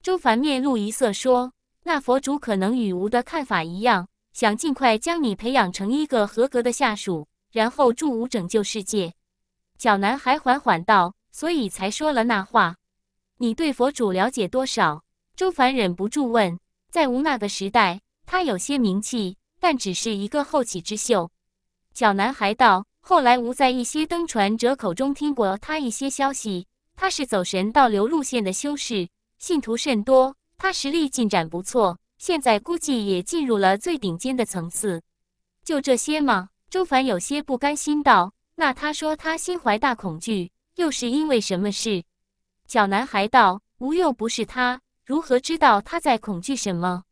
Speaker 1: 周凡面露一色，说：“那佛主可能与吾的看法一样，想尽快将你培养成一个合格的下属，然后助吾拯救世界。”小男孩缓缓道：“所以才说了那话。”你对佛主了解多少？”周凡忍不住问。“在无那个时代，他有些名气，但只是一个后起之秀。”小男孩道：“后来，无在一些登船者口中听过他一些消息。他是走神道流路线的修士，信徒甚多。他实力进展不错，现在估计也进入了最顶尖的层次。”就这些吗？”周凡有些不甘心道。那他说他心怀大恐惧，又是因为什么事？小男孩道：“吾又不是他，如何知道他在恐惧什么？”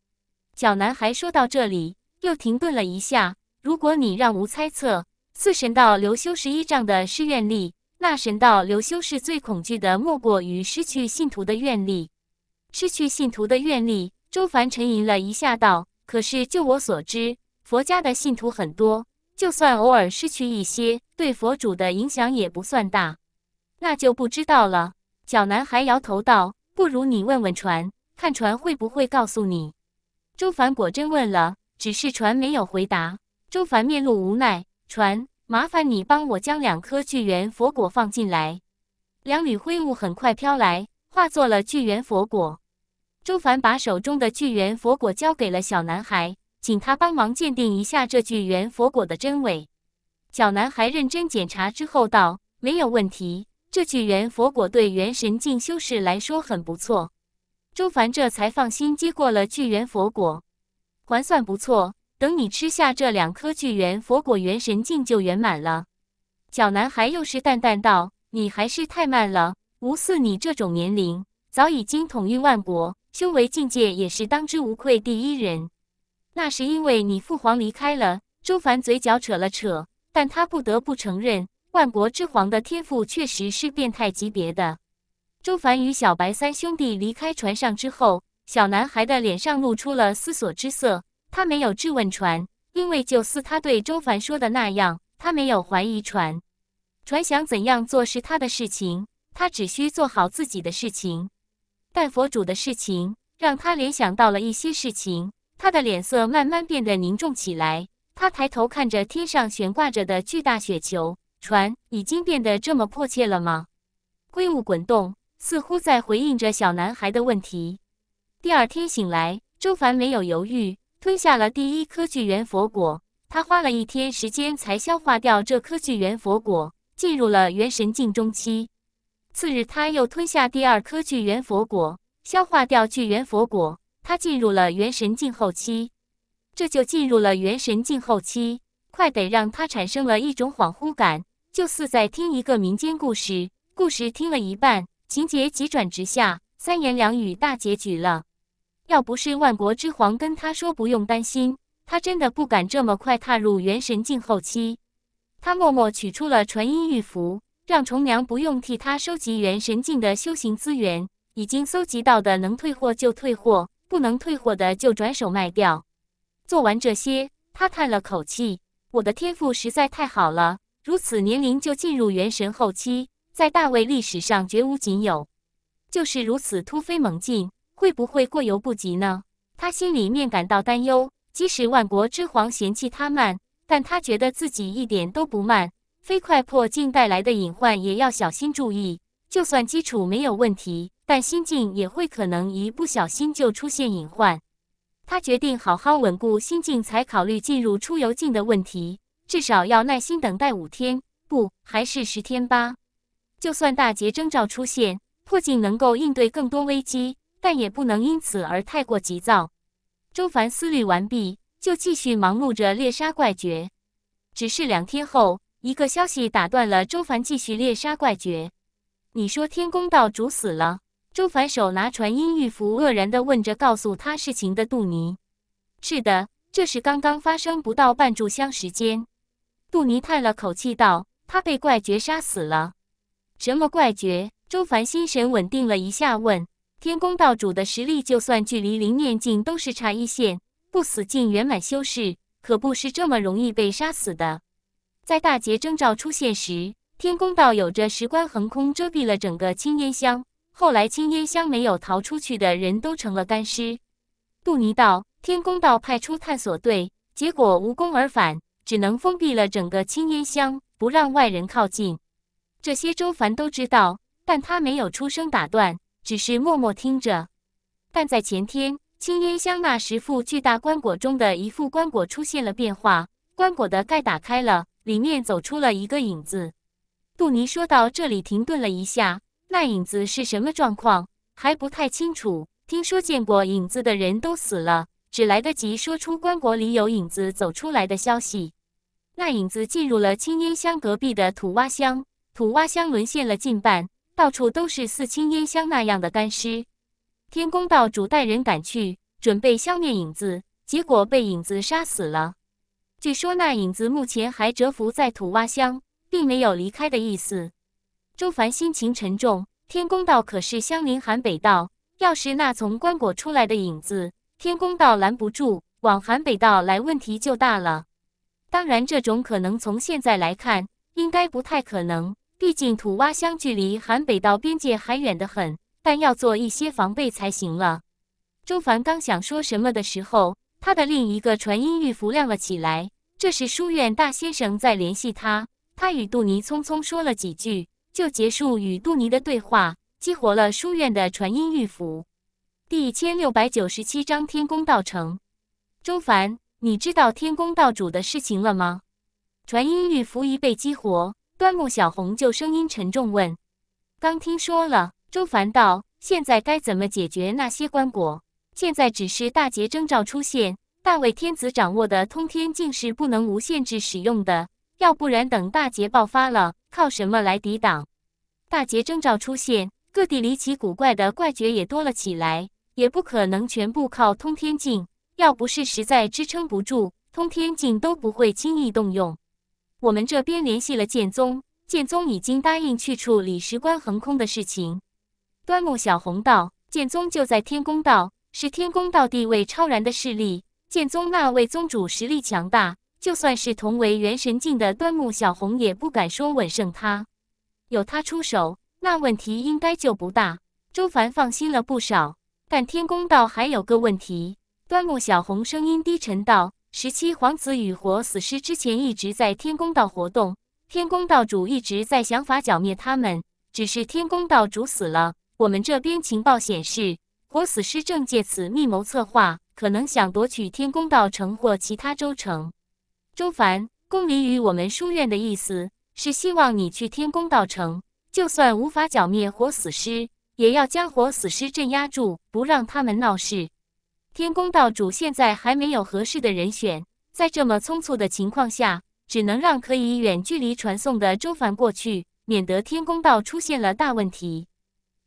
Speaker 1: 小男孩说到这里，又停顿了一下。如果你让吾猜测，四神道留修十一丈的是愿力，那神道留修是最恐惧的，莫过于失去信徒的愿力。失去信徒的愿力，周凡沉吟了一下，道：“可是就我所知，佛家的信徒很多。”就算偶尔失去一些，对佛主的影响也不算大，那就不知道了。小男孩摇头道：“不如你问问船，看船会不会告诉你。”周凡果真问了，只是船没有回答。周凡面露无奈：“船，麻烦你帮我将两颗巨猿佛果放进来。”两缕灰雾很快飘来，化作了巨猿佛果。周凡把手中的巨猿佛果交给了小男孩。请他帮忙鉴定一下这巨猿佛果的真伪。小男孩认真检查之后道：“没有问题，这巨猿佛果对元神境修士来说很不错。”周凡这才放心接过了巨猿佛果，还算不错。等你吃下这两颗巨猿佛果，元神境就圆满了。小男孩又是淡淡道：“你还是太慢了。无似你这种年龄，早已经统御万国，修为境界也是当之无愧第一人。”那是因为你父皇离开了。周凡嘴角扯了扯，但他不得不承认，万国之皇的天赋确实是变态级别的。周凡与小白三兄弟离开船上之后，小男孩的脸上露出了思索之色。他没有质问船，因为就似他对周凡说的那样，他没有怀疑船。船想怎样做是他的事情，他只需做好自己的事情。但佛主的事情让他联想到了一些事情。他的脸色慢慢变得凝重起来，他抬头看着天上悬挂着的巨大雪球船，已经变得这么迫切了吗？灰雾滚动，似乎在回应着小男孩的问题。第二天醒来，周凡没有犹豫，吞下了第一颗巨猿佛果。他花了一天时间才消化掉这颗巨猿佛果，进入了元神境中期。次日，他又吞下第二颗巨猿佛果，消化掉巨猿佛果。他进入了元神境后期，这就进入了元神境后期，快得让他产生了一种恍惚感，就似在听一个民间故事。故事听了一半，情节急转直下，三言两语大结局了。要不是万国之皇跟他说不用担心，他真的不敢这么快踏入元神境后期。他默默取出了传音玉符，让重娘不用替他收集元神境的修行资源，已经搜集到的能退货就退货。不能退货的就转手卖掉。做完这些，他叹了口气：“我的天赋实在太好了，如此年龄就进入元神后期，在大魏历史上绝无仅有。就是如此突飞猛进，会不会过犹不及呢？”他心里面感到担忧。即使万国之皇嫌弃他慢，但他觉得自己一点都不慢。飞快破境带来的隐患也要小心注意。就算基础没有问题，但心境也会可能一不小心就出现隐患。他决定好好稳固心境，才考虑进入出游境的问题。至少要耐心等待五天，不，还是十天吧。就算大劫征兆出现，破境能够应对更多危机，但也不能因此而太过急躁。周凡思虑完毕，就继续忙碌着猎杀怪绝。只是两天后，一个消息打断了周凡继续猎杀怪绝。你说天宫道主死了？周凡手拿传音玉符，愕然的问着，告诉他事情的杜尼。是的，这是刚刚发生不到半炷香时间。杜尼叹了口气道：“他被怪绝杀死了。什么怪绝？”周凡心神稳定了一下，问：“天宫道主的实力，就算距离灵念境都是差一线，不死境圆满修士，可不是这么容易被杀死的。在大劫征兆出现时。”天宫道有着石棺横空遮蔽了整个青烟乡，后来青烟乡没有逃出去的人都成了干尸。杜尼道，天宫道派出探索队，结果无功而返，只能封闭了整个青烟乡，不让外人靠近。这些周凡都知道，但他没有出声打断，只是默默听着。但在前天，青烟乡那十副巨大棺椁中的一副棺椁出现了变化，棺椁的盖打开了，里面走出了一个影子。杜尼说到这里停顿了一下，那影子是什么状况还不太清楚。听说见过影子的人都死了，只来得及说出棺椁里有影子走出来的消息。那影子进入了青烟乡隔壁的土蛙乡，土蛙乡沦陷了近半，到处都是似青烟乡那样的干尸。天宫道主带人赶去准备消灭影子，结果被影子杀死了。据说那影子目前还蛰伏在土蛙乡。并没有离开的意思。周凡心情沉重。天公道可是相邻韩北道，要是那从棺椁出来的影子，天公道拦不住，往韩北道来，问题就大了。当然，这种可能从现在来看，应该不太可能。毕竟土蛙乡距离韩北道边界还远得很，但要做一些防备才行了。周凡刚想说什么的时候，他的另一个传音玉符亮了起来，这是书院大先生在联系他。他与杜尼匆匆说了几句，就结束与杜尼的对话，激活了书院的传音玉符。第一千六百九十七章天宫道成。钟凡，你知道天宫道主的事情了吗？传音玉符一被激活，端木小红就声音沉重问：“刚听说了。”周凡道：“现在该怎么解决那些棺椁？现在只是大劫征兆出现，大魏天子掌握的通天境是不能无限制使用的。”要不然，等大劫爆发了，靠什么来抵挡？大劫征兆出现，各地离奇古怪的怪绝也多了起来，也不可能全部靠通天境。要不是实在支撑不住，通天境都不会轻易动用。我们这边联系了剑宗，剑宗已经答应去处理石棺横空的事情。端木小红道：“剑宗就在天宫道，是天宫道地位超然的势力。剑宗那位宗主实力强大。”就算是同为元神境的端木小红也不敢说稳胜他，有他出手，那问题应该就不大。周凡放心了不少，但天宫道还有个问题。端木小红声音低沉道：“十七皇子与活死尸之前一直在天宫道活动，天宫道主一直在想法剿灭他们，只是天宫道主死了，我们这边情报显示，活死尸正借此密谋策划，可能想夺取天宫道城或其他州城。”周凡，宫里与我们书院的意思是希望你去天宫道城，就算无法剿灭活死尸，也要将活死尸镇压住，不让他们闹事。天宫道主现在还没有合适的人选，在这么匆促的情况下，只能让可以远距离传送的周凡过去，免得天宫道出现了大问题。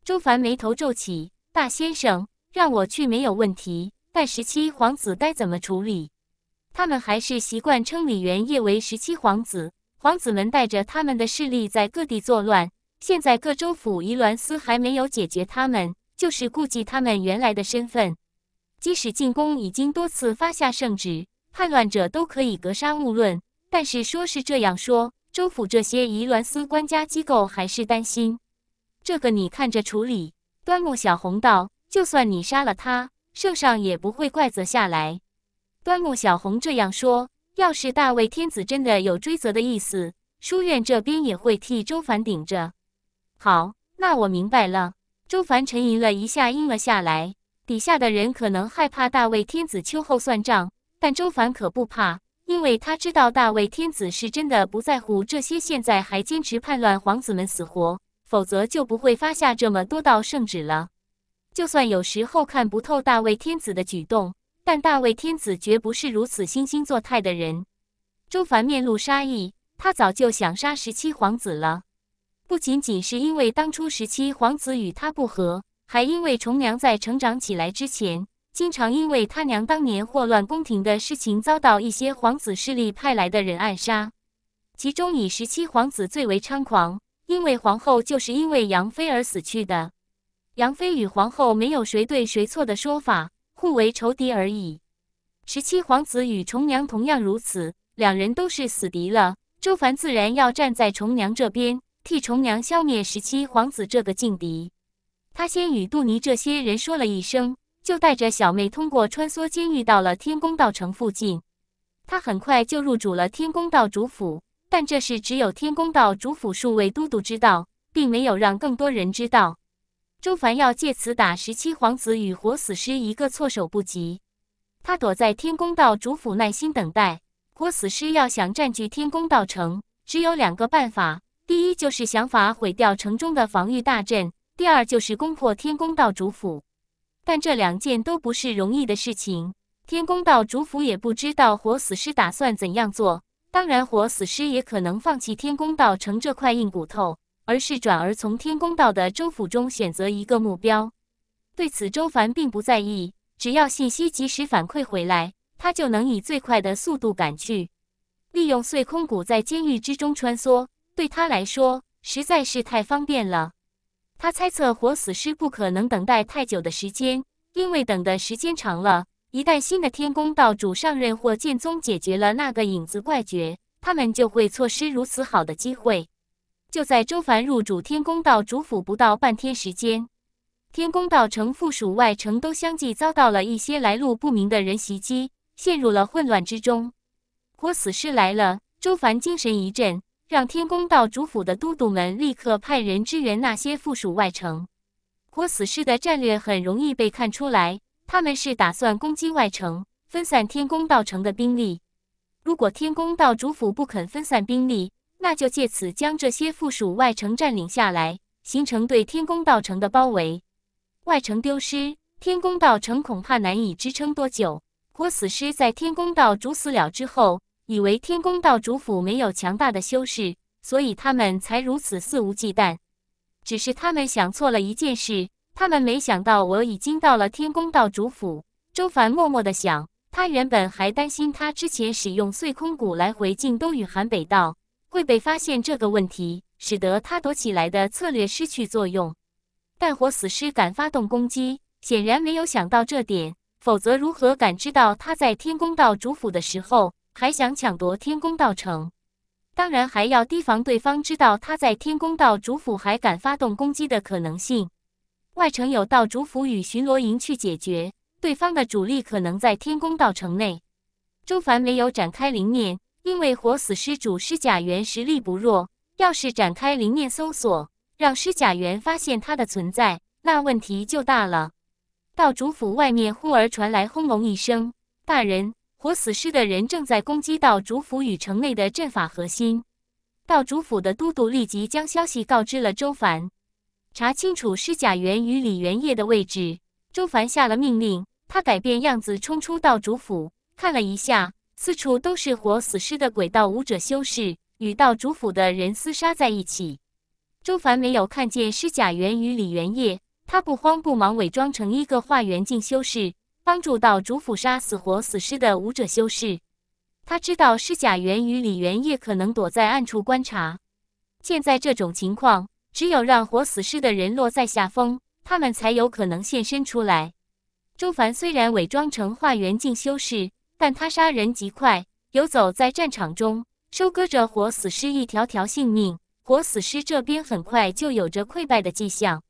Speaker 1: 周凡眉头皱起：“大先生让我去没有问题，但十七皇子该怎么处理？”他们还是习惯称李元烨为十七皇子。皇子们带着他们的势力在各地作乱。现在各州府、仪鸾司还没有解决他们，就是顾忌他们原来的身份。即使进宫已经多次发下圣旨，叛乱者都可以格杀勿论。但是说是这样说，州府这些仪鸾司官家机构还是担心。这个你看着处理。端木小红道：“就算你杀了他，圣上也不会怪责下来。”端木小红这样说：“要是大卫天子真的有追责的意思，书院这边也会替周凡顶着。”好，那我明白了。周凡沉吟了一下，应了下来。底下的人可能害怕大卫天子秋后算账，但周凡可不怕，因为他知道大卫天子是真的不在乎这些现在还坚持叛乱皇子们死活，否则就不会发下这么多道圣旨了。就算有时候看不透大卫天子的举动。但大魏天子绝不是如此惺惺作态的人。周凡面露杀意，他早就想杀十七皇子了。不仅仅是因为当初十七皇子与他不和，还因为重娘在成长起来之前，经常因为他娘当年祸乱宫廷的事情，遭到一些皇子势力派来的人暗杀。其中以十七皇子最为猖狂，因为皇后就是因为杨妃而死去的。杨妃与皇后没有谁对谁错的说法。互为仇敌而已。十七皇子与重娘同样如此，两人都是死敌了。周凡自然要站在重娘这边，替重娘消灭十七皇子这个劲敌。他先与杜尼这些人说了一声，就带着小妹通过穿梭监狱到了天宫道城附近。他很快就入主了天宫道主府，但这事只有天宫道主府数位都督知道，并没有让更多人知道。周凡要借此打十七皇子与活死尸一个措手不及。他躲在天宫道主府耐心等待。活死尸要想占据天宫道城，只有两个办法：第一就是想法毁掉城中的防御大阵；第二就是攻破天宫道主府。但这两件都不是容易的事情。天宫道主府也不知道活死尸打算怎样做。当然，活死尸也可能放弃天宫道城这块硬骨头。而是转而从天宫道的州府中选择一个目标。对此，周凡并不在意，只要信息及时反馈回来，他就能以最快的速度赶去。利用碎空谷在监狱之中穿梭，对他来说实在是太方便了。他猜测，活死尸不可能等待太久的时间，因为等的时间长了，一旦新的天宫道主上任或剑宗解决了那个影子怪绝，他们就会错失如此好的机会。就在周凡入主天宫道主府不到半天时间，天宫道城附属外城都相继遭到了一些来路不明的人袭击，陷入了混乱之中。活死尸来了，周凡精神一振，让天宫道主府的都督们立刻派人支援那些附属外城。活死尸的战略很容易被看出来，他们是打算攻击外城，分散天宫道城的兵力。如果天宫道主府不肯分散兵力，那就借此将这些附属外城占领下来，形成对天宫道城的包围。外城丢失，天宫道城恐怕难以支撑多久。郭死尸在天宫道主死了之后，以为天宫道主府没有强大的修士，所以他们才如此肆无忌惮。只是他们想错了一件事，他们没想到我已经到了天宫道主府。周凡默默地想，他原本还担心他之前使用碎空谷来回进东与寒北道。会被发现这个问题，使得他躲起来的策略失去作用。但活死尸敢发动攻击，显然没有想到这点，否则如何感知到他在天宫道主府的时候，还想抢夺天宫道城？当然还要提防对方知道他在天宫道主府还敢发动攻击的可能性。外城有道主府与巡逻营去解决对方的主力，可能在天宫道城内。周凡没有展开灵念。因为活死尸主尸甲猿实力不弱，要是展开灵念搜索，让尸甲猿发现他的存在，那问题就大了。道主府外面忽而传来轰隆一声，大人，活死尸的人正在攻击道主府与城内的阵法核心。道主府的都督立即将消息告知了周凡，查清楚施甲猿与李元烨的位置。周凡下了命令，他改变样子冲出道主府，看了一下。四处都是活死尸的鬼道武者修士与道主府的人厮杀在一起。周凡没有看见施甲元与李元业，他不慌不忙，伪装成一个化元境修士，帮助道主府杀死活死尸的武者修士。他知道施甲元与李元业可能躲在暗处观察。现在这种情况，只有让活死尸的人落在下风，他们才有可能现身出来。周凡虽然伪装成化元境修士。但他杀人极快，游走在战场中，收割着活死尸一条条性命。活死尸这边很快就有着溃败的迹象。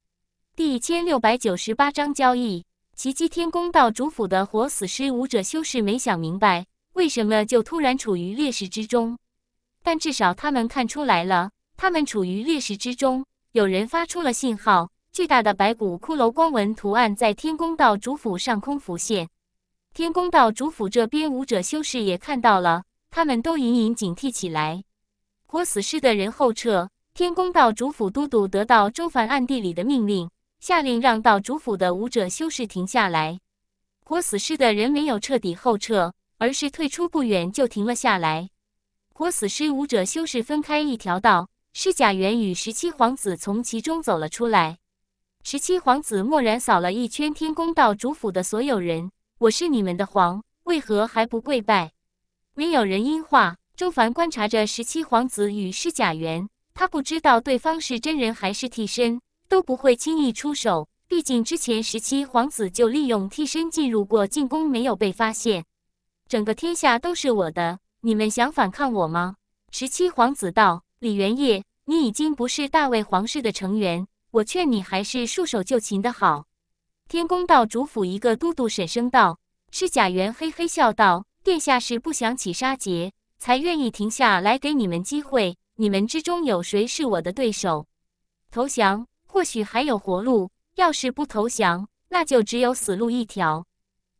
Speaker 1: 第一千六百九十八章交易。袭击天宫道主府的活死尸武者修士没想明白，为什么就突然处于劣势之中？但至少他们看出来了，他们处于劣势之中。有人发出了信号，巨大的白骨骷髅光纹图案在天宫道主府上空浮现。天宫道主府这边武者修士也看到了，他们都隐隐警惕起来。活死尸的人后撤。天宫道主府都督得到周凡暗地里的命令，下令让道主府的武者修士停下来。活死尸的人没有彻底后撤，而是退出不远就停了下来。活死尸武者修士分开一条道，施甲元与十七皇子从其中走了出来。十七皇子默然扫了一圈天宫道主府的所有人。我是你们的皇，为何还不跪拜？没有人应话。周凡观察着十七皇子与施甲元，他不知道对方是真人还是替身，都不会轻易出手。毕竟之前十七皇子就利用替身进入过禁宫，没有被发现。整个天下都是我的，你们想反抗我吗？十七皇子道：“李元烨，你已经不是大魏皇室的成员，我劝你还是束手就擒的好。”天宫道主府一个都督沈声道：“施甲元，嘿嘿笑道，殿下是不想起杀劫，才愿意停下来给你们机会。你们之中有谁是我的对手？投降或许还有活路，要是不投降，那就只有死路一条。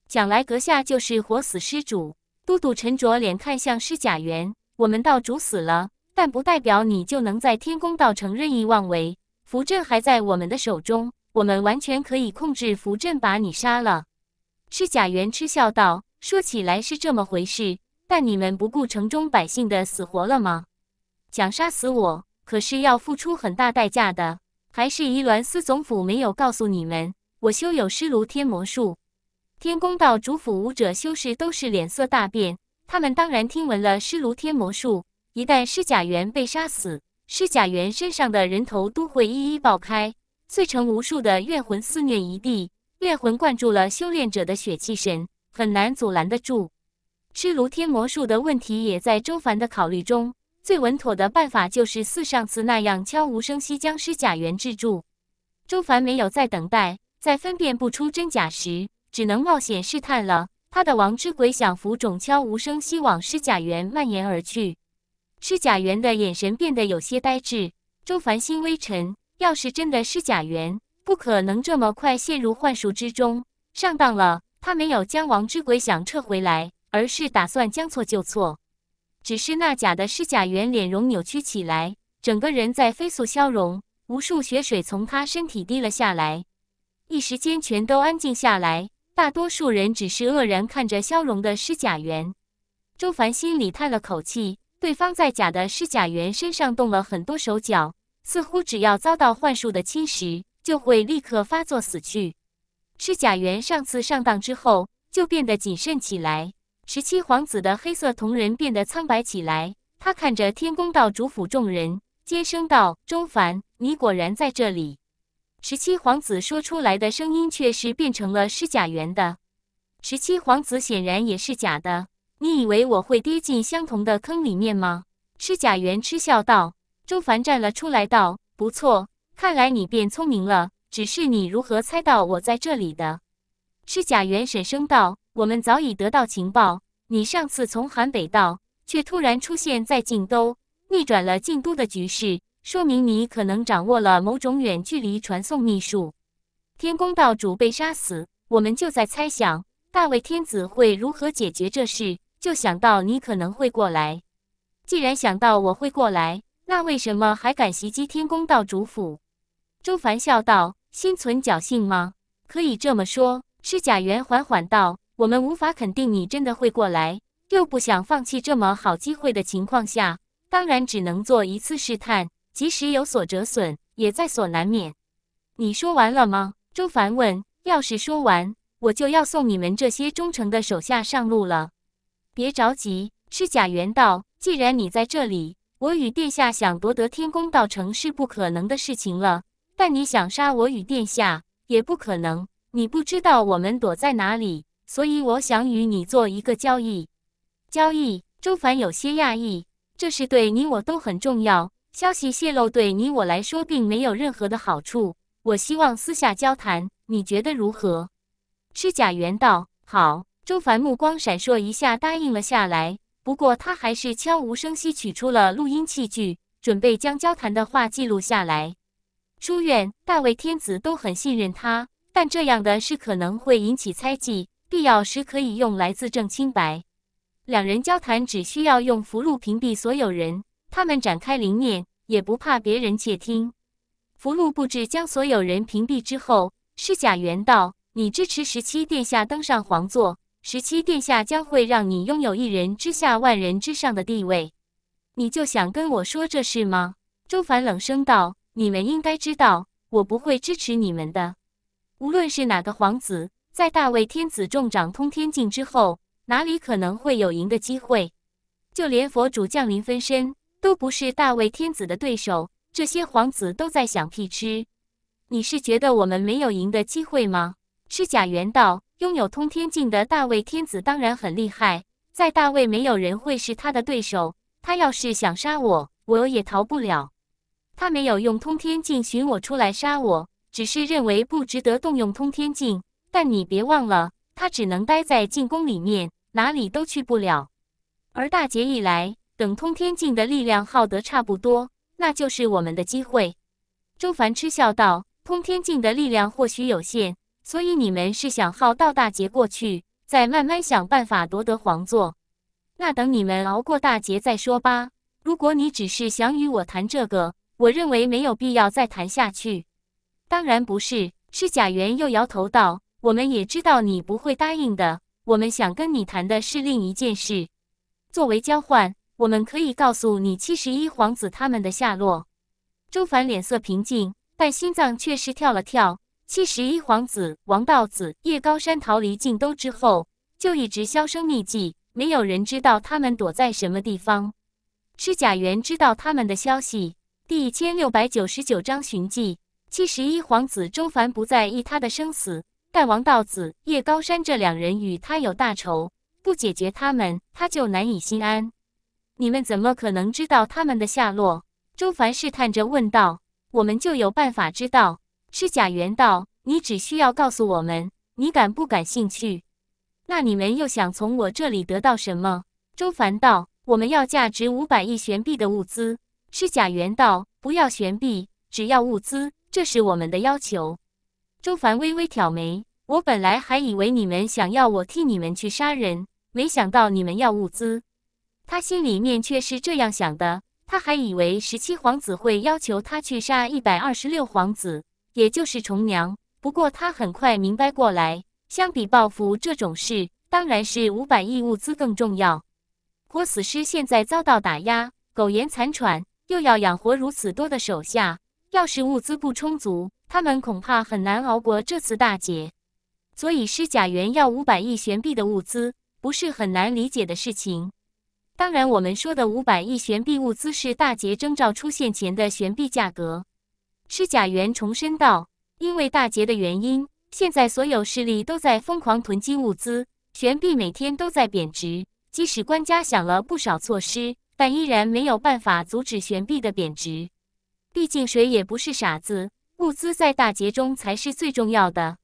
Speaker 1: 蒋来阁下就是活死尸主。都督沉着脸看向施甲元，我们道主死了，但不代表你就能在天宫道城任意妄为。符阵还在我们的手中。”我们完全可以控制符阵，把你杀了。”施甲元嗤笑道：“说起来是这么回事，但你们不顾城中百姓的死活了吗？想杀死我，可是要付出很大代价的。还是宜鸾司总府没有告诉你们，我修有尸炉天魔术。”天宫道主府武者修士都是脸色大变，他们当然听闻了尸炉天魔术。一旦施甲元被杀死，施甲元身上的人头都会一一爆开。碎成无数的怨魂肆虐一地，怨魂灌注了修炼者的血气神，很难阻拦得住。吃炉天魔术的问题也在周凡的考虑中，最稳妥的办法就是似上次那样悄无声息将尸甲元制住。周凡没有再等待，在分辨不出真假时，只能冒险试探了。他的王之鬼想浮种悄无声息往尸甲元蔓延而去，尸甲元的眼神变得有些呆滞。周凡心微沉。要是真的是贾元，不可能这么快陷入幻术之中，上当了。他没有将王之鬼想撤回来，而是打算将错就错。只是那假的施贾元脸容扭曲起来，整个人在飞速消融，无数血水从他身体滴了下来。一时间全都安静下来，大多数人只是愕然看着消融的施贾元。周凡心里叹了口气，对方在假的施贾元身上动了很多手脚。似乎只要遭到幻术的侵蚀，就会立刻发作死去。是甲元上次上当之后，就变得谨慎起来。十七皇子的黑色瞳仁变得苍白起来，他看着天宫道主府众人，尖声道：“钟凡，你果然在这里。”十七皇子说出来的声音却是变成了是甲元的。十七皇子显然也是假的。你以为我会跌进相同的坑里面吗？是甲元嗤笑道。周凡站了出来，道：“不错，看来你变聪明了。只是你如何猜到我在这里的？”是甲元沈声道：“我们早已得到情报，你上次从韩北道，却突然出现在晋都，逆转了晋都的局势，说明你可能掌握了某种远距离传送秘术。天宫道主被杀死，我们就在猜想大魏天子会如何解决这事，就想到你可能会过来。既然想到我会过来。”那为什么还敢袭击天宫道主府？周凡笑道：“心存侥幸吗？可以这么说。”施甲元缓缓道：“我们无法肯定你真的会过来，又不想放弃这么好机会的情况下，当然只能做一次试探。即使有所折损，也在所难免。”你说完了吗？周凡问。要是说完，我就要送你们这些忠诚的手下上路了。别着急，施甲元道：“既然你在这里。”我与殿下想夺得天宫道城是不可能的事情了，但你想杀我与殿下也不可能。你不知道我们躲在哪里，所以我想与你做一个交易。交易？周凡有些讶异，这是对你我都很重要。消息泄露对你我来说并没有任何的好处。我希望私下交谈，你觉得如何？施甲元道：“好。”周凡目光闪烁一下，答应了下来。不过他还是悄无声息取出了录音器具，准备将交谈的话记录下来。书院、大卫天子都很信任他，但这样的事可能会引起猜忌，必要时可以用来自证清白。两人交谈只需要用符箓屏蔽所有人，他们展开灵念也不怕别人窃听。符箓布置将所有人屏蔽之后，是贾元道：“你支持十七殿下登上皇座？”十七殿下将会让你拥有一人之下、万人之上的地位，你就想跟我说这事吗？周凡冷声道：“你们应该知道，我不会支持你们的。无论是哪个皇子，在大魏天子重掌通天境之后，哪里可能会有赢的机会？就连佛主降临分身，都不是大魏天子的对手。这些皇子都在想屁吃，你是觉得我们没有赢的机会吗？”是假元道。拥有通天镜的大卫天子当然很厉害，在大卫没有人会是他的对手。他要是想杀我，我也逃不了。他没有用通天镜寻我出来杀我，只是认为不值得动用通天镜。但你别忘了，他只能待在进宫里面，哪里都去不了。而大劫一来，等通天镜的力量耗得差不多，那就是我们的机会。周凡嗤笑道：“通天镜的力量或许有限。”所以你们是想耗到大劫过去，再慢慢想办法夺得皇座？那等你们熬过大劫再说吧。如果你只是想与我谈这个，我认为没有必要再谈下去。当然不是，是贾元又摇头道：“我们也知道你不会答应的。我们想跟你谈的是另一件事。作为交换，我们可以告诉你七十一皇子他们的下落。”周凡脸色平静，但心脏却是跳了跳。七十一皇子王道子、叶高山逃离京都之后，就一直销声匿迹，没有人知道他们躲在什么地方。赤甲猿知道他们的消息。第一千六百九十九章寻迹。七十一皇子周凡不在意他的生死，但王道子、叶高山这两人与他有大仇，不解决他们，他就难以心安。你们怎么可能知道他们的下落？周凡试探着问道：“我们就有办法知道。”是贾元道：“你只需要告诉我们，你感不感兴趣？那你们又想从我这里得到什么？”周凡道：“我们要价值五百亿悬币的物资。”是贾元道：“不要悬币，只要物资，这是我们的要求。”周凡微微挑眉：“我本来还以为你们想要我替你们去杀人，没想到你们要物资。”他心里面却是这样想的，他还以为十七皇子会要求他去杀一百二十六皇子。也就是虫娘，不过他很快明白过来，相比报复这种事，当然是五百亿物资更重要。活死尸现在遭到打压，苟延残喘，又要养活如此多的手下，要是物资不充足，他们恐怕很难熬过这次大劫。所以施甲元要五百亿悬币的物资，不是很难理解的事情。当然，我们说的五百亿悬币物资是大劫征兆出现前的悬币价格。吃甲元重申道：“因为大劫的原因，现在所有势力都在疯狂囤积物资，悬币每天都在贬值。即使官家想了不少措施，但依然没有办法阻止悬币的贬值。毕竟谁也不是傻子，物资在大劫中才是最重要的。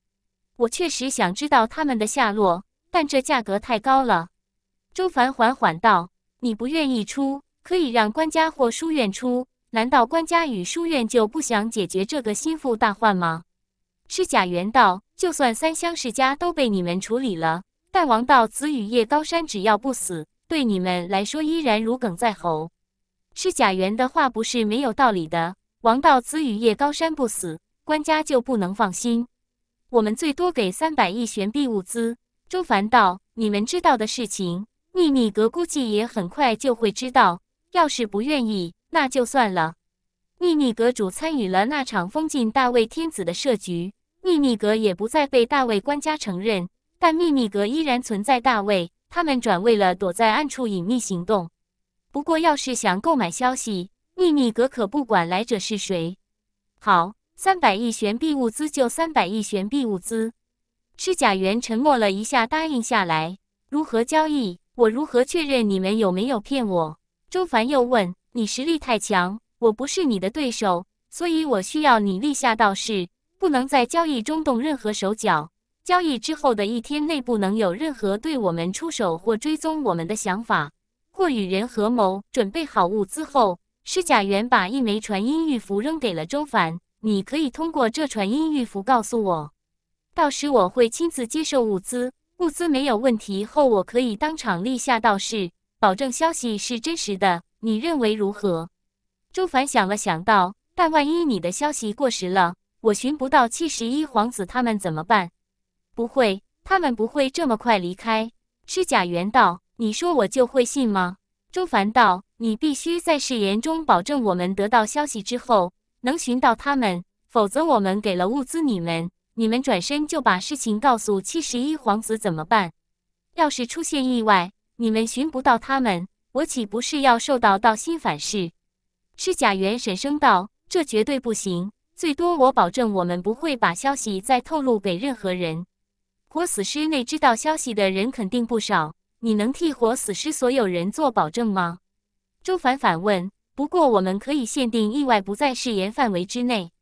Speaker 1: 我确实想知道他们的下落，但这价格太高了。”周凡缓缓道：“你不愿意出，可以让官家或书院出。”难道官家与书院就不想解决这个心腹大患吗？是贾元道，就算三乡世家都被你们处理了，但王道子与叶高山只要不死，对你们来说依然如鲠在喉。是贾元的话不是没有道理的。王道子与叶高山不死，官家就不能放心。我们最多给三百亿悬币物资。周凡道，你们知道的事情，秘密阁估计也很快就会知道。要是不愿意。那就算了。秘密阁主参与了那场封禁大卫天子的设局，秘密阁也不再被大卫官家承认，但秘密阁依然存在。大卫他们转为了躲在暗处隐秘行动。不过，要是想购买消息，秘密阁可不管来者是谁。好，三百亿悬币物资就三百亿悬币物资。赤甲元沉默了一下，答应下来。如何交易？我如何确认你们有没有骗我？周凡又问。你实力太强，我不是你的对手，所以我需要你立下道誓，不能在交易中动任何手脚。交易之后的一天内，不能有任何对我们出手或追踪我们的想法，或与人合谋。准备好物资后，施甲元把一枚传音玉符扔给了周凡。你可以通过这传音玉符告诉我，到时我会亲自接受物资。物资没有问题后，我可以当场立下道誓，保证消息是真实的。你认为如何？朱凡想了想道：“但万一你的消息过时了，我寻不到七十一皇子，他们怎么办？”“不会，他们不会这么快离开。”是甲元道：“你说我就会信吗？”朱凡道：“你必须在誓言中保证，我们得到消息之后能寻到他们，否则我们给了物资你们，你们转身就把事情告诉七十一皇子怎么办？要是出现意外，你们寻不到他们。”我岂不是要受到道心反噬？赤甲元神声道：“这绝对不行，最多我保证，我们不会把消息再透露给任何人。活死尸内知道消息的人肯定不少，你能替活死尸所有人做保证吗？”周凡反问。不过我们可以限定意外不在誓言范围之内。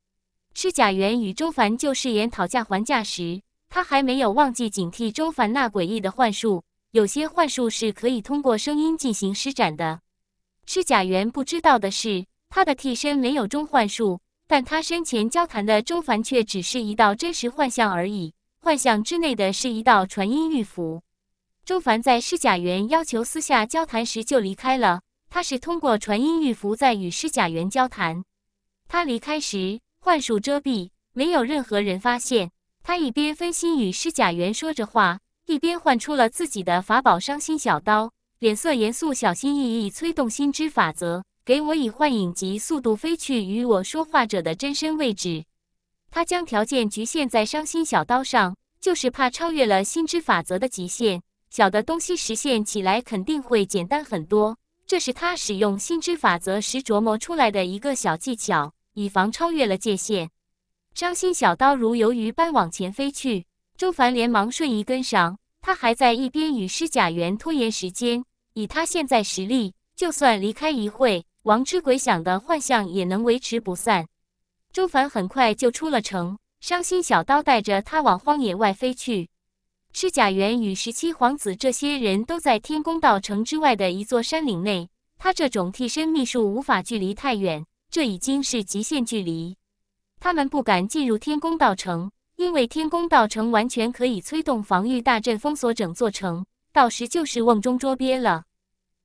Speaker 1: 赤甲元与周凡就誓言讨价还价时，他还没有忘记警惕周凡那诡异的幻术。有些幻术是可以通过声音进行施展的。施甲元不知道的是，他的替身没有中幻术，但他生前交谈的中凡却只是一道真实幻象而已。幻象之内的是一道传音玉符。钟凡在施甲元要求私下交谈时就离开了，他是通过传音玉符在与施甲元交谈。他离开时，幻术遮蔽，没有任何人发现。他一边分心与施甲元说着话。一边唤出了自己的法宝伤心小刀，脸色严肃，小心翼翼催动心之法则，给我以幻影级速度飞去与我说话者的真身位置。他将条件局限在伤心小刀上，就是怕超越了心之法则的极限。小的东西实现起来肯定会简单很多，这是他使用心之法则时琢磨出来的一个小技巧，以防超越了界限。伤心小刀如游鱼般往前飞去。周凡连忙瞬移跟上，他还在一边与施甲元拖延时间。以他现在实力，就算离开一会，王之鬼想的幻象也能维持不散。周凡很快就出了城，伤心小刀带着他往荒野外飞去。施甲元与十七皇子这些人都在天宫道城之外的一座山岭内，他这种替身秘术无法距离太远，这已经是极限距离。他们不敢进入天宫道城。因为天宫道城完全可以催动防御大阵封锁整座城，到时就是瓮中捉鳖了。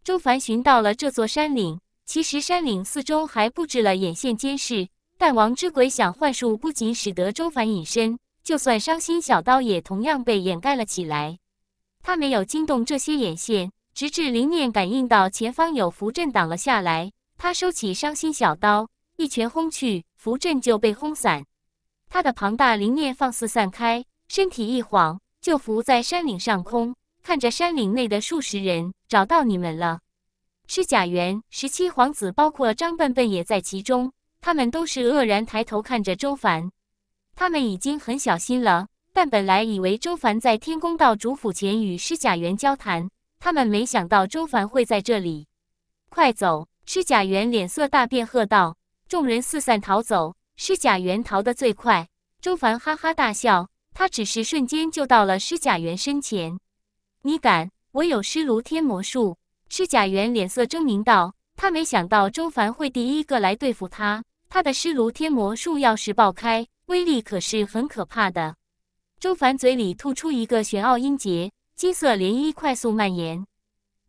Speaker 1: 周凡寻到了这座山岭，其实山岭四周还布置了眼线监视，但王之鬼想幻术不仅使得周凡隐身，就算伤心小刀也同样被掩盖了起来。他没有惊动这些眼线，直至灵念感应到前方有符阵挡了下来，他收起伤心小刀，一拳轰去，符阵就被轰散。他的庞大灵念放肆散开，身体一晃就浮在山岭上空，看着山岭内的数十人，找到你们了。施甲元、十七皇子，包括张笨笨也在其中。他们都是愕然抬头看着周凡。他们已经很小心了，但本来以为周凡在天宫道主府前与施甲元交谈，他们没想到周凡会在这里。快走！施甲元脸色大变，喝道：“众人四散逃走。”施甲元逃得最快，周凡哈哈大笑。他只是瞬间就到了施甲元身前。你敢？我有施炉天魔术。施甲元脸色狰狞道：“他没想到周凡会第一个来对付他。他的施炉天魔术要是爆开，威力可是很可怕的。”周凡嘴里吐出一个玄奥音节，金色涟漪快速蔓延。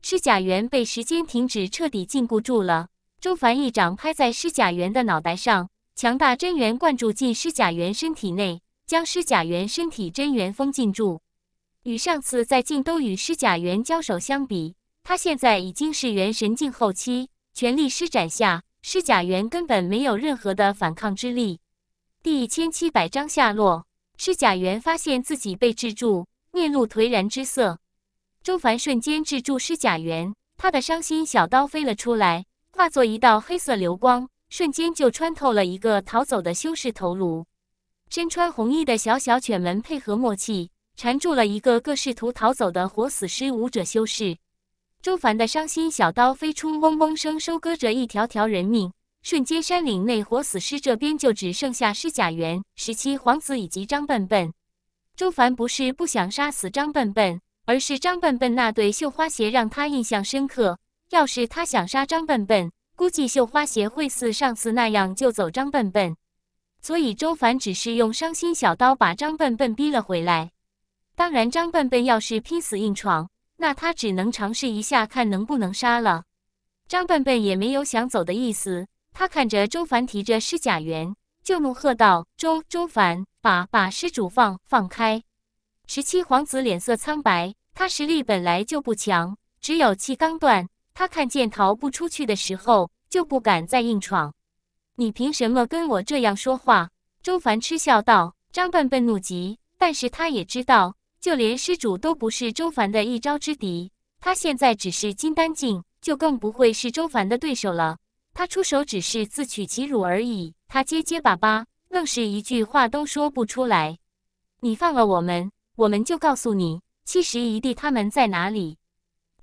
Speaker 1: 施甲元被时间停止彻底禁锢住了。周凡一掌拍在施甲元的脑袋上。强大真元灌注进尸甲猿身体内，将尸甲猿身体真元封禁住。与上次在静都与尸甲猿交手相比，他现在已经是元神境后期，全力施展下，尸甲猿根本没有任何的反抗之力。第一千七百章下落。尸甲猿发现自己被制住，面露颓然之色。周凡瞬间制住尸甲猿，他的伤心小刀飞了出来，化作一道黑色流光。瞬间就穿透了一个逃走的修士头颅，身穿红衣的小小犬们配合默契，缠住了一个个试图逃走的活死尸武者修士。周凡的伤心小刀飞出，嗡嗡声收割着一条条人命。瞬间，山岭内活死尸这边就只剩下尸甲元、十七皇子以及张笨笨。周凡不是不想杀死张笨笨，而是张笨笨那对绣花鞋让他印象深刻。要是他想杀张笨笨。估计绣花鞋会似上次那样救走张笨笨，所以周凡只是用伤心小刀把张笨笨逼了回来。当然，张笨笨要是拼死硬闯，那他只能尝试一下看能不能杀了。张笨笨也没有想走的意思，他看着周凡提着施甲元，就怒喝道：“周周凡，把把施主放放开！”十七皇子脸色苍白，他实力本来就不强，只有气刚断。他看见逃不出去的时候，就不敢再硬闯。你凭什么跟我这样说话？周凡嗤笑道。张笨笨怒极，但是他也知道，就连施主都不是周凡的一招之敌。他现在只是金丹境，就更不会是周凡的对手了。他出手只是自取其辱而已。他结结巴巴，愣是一句话都说不出来。你放了我们，我们就告诉你七十一弟他们在哪里。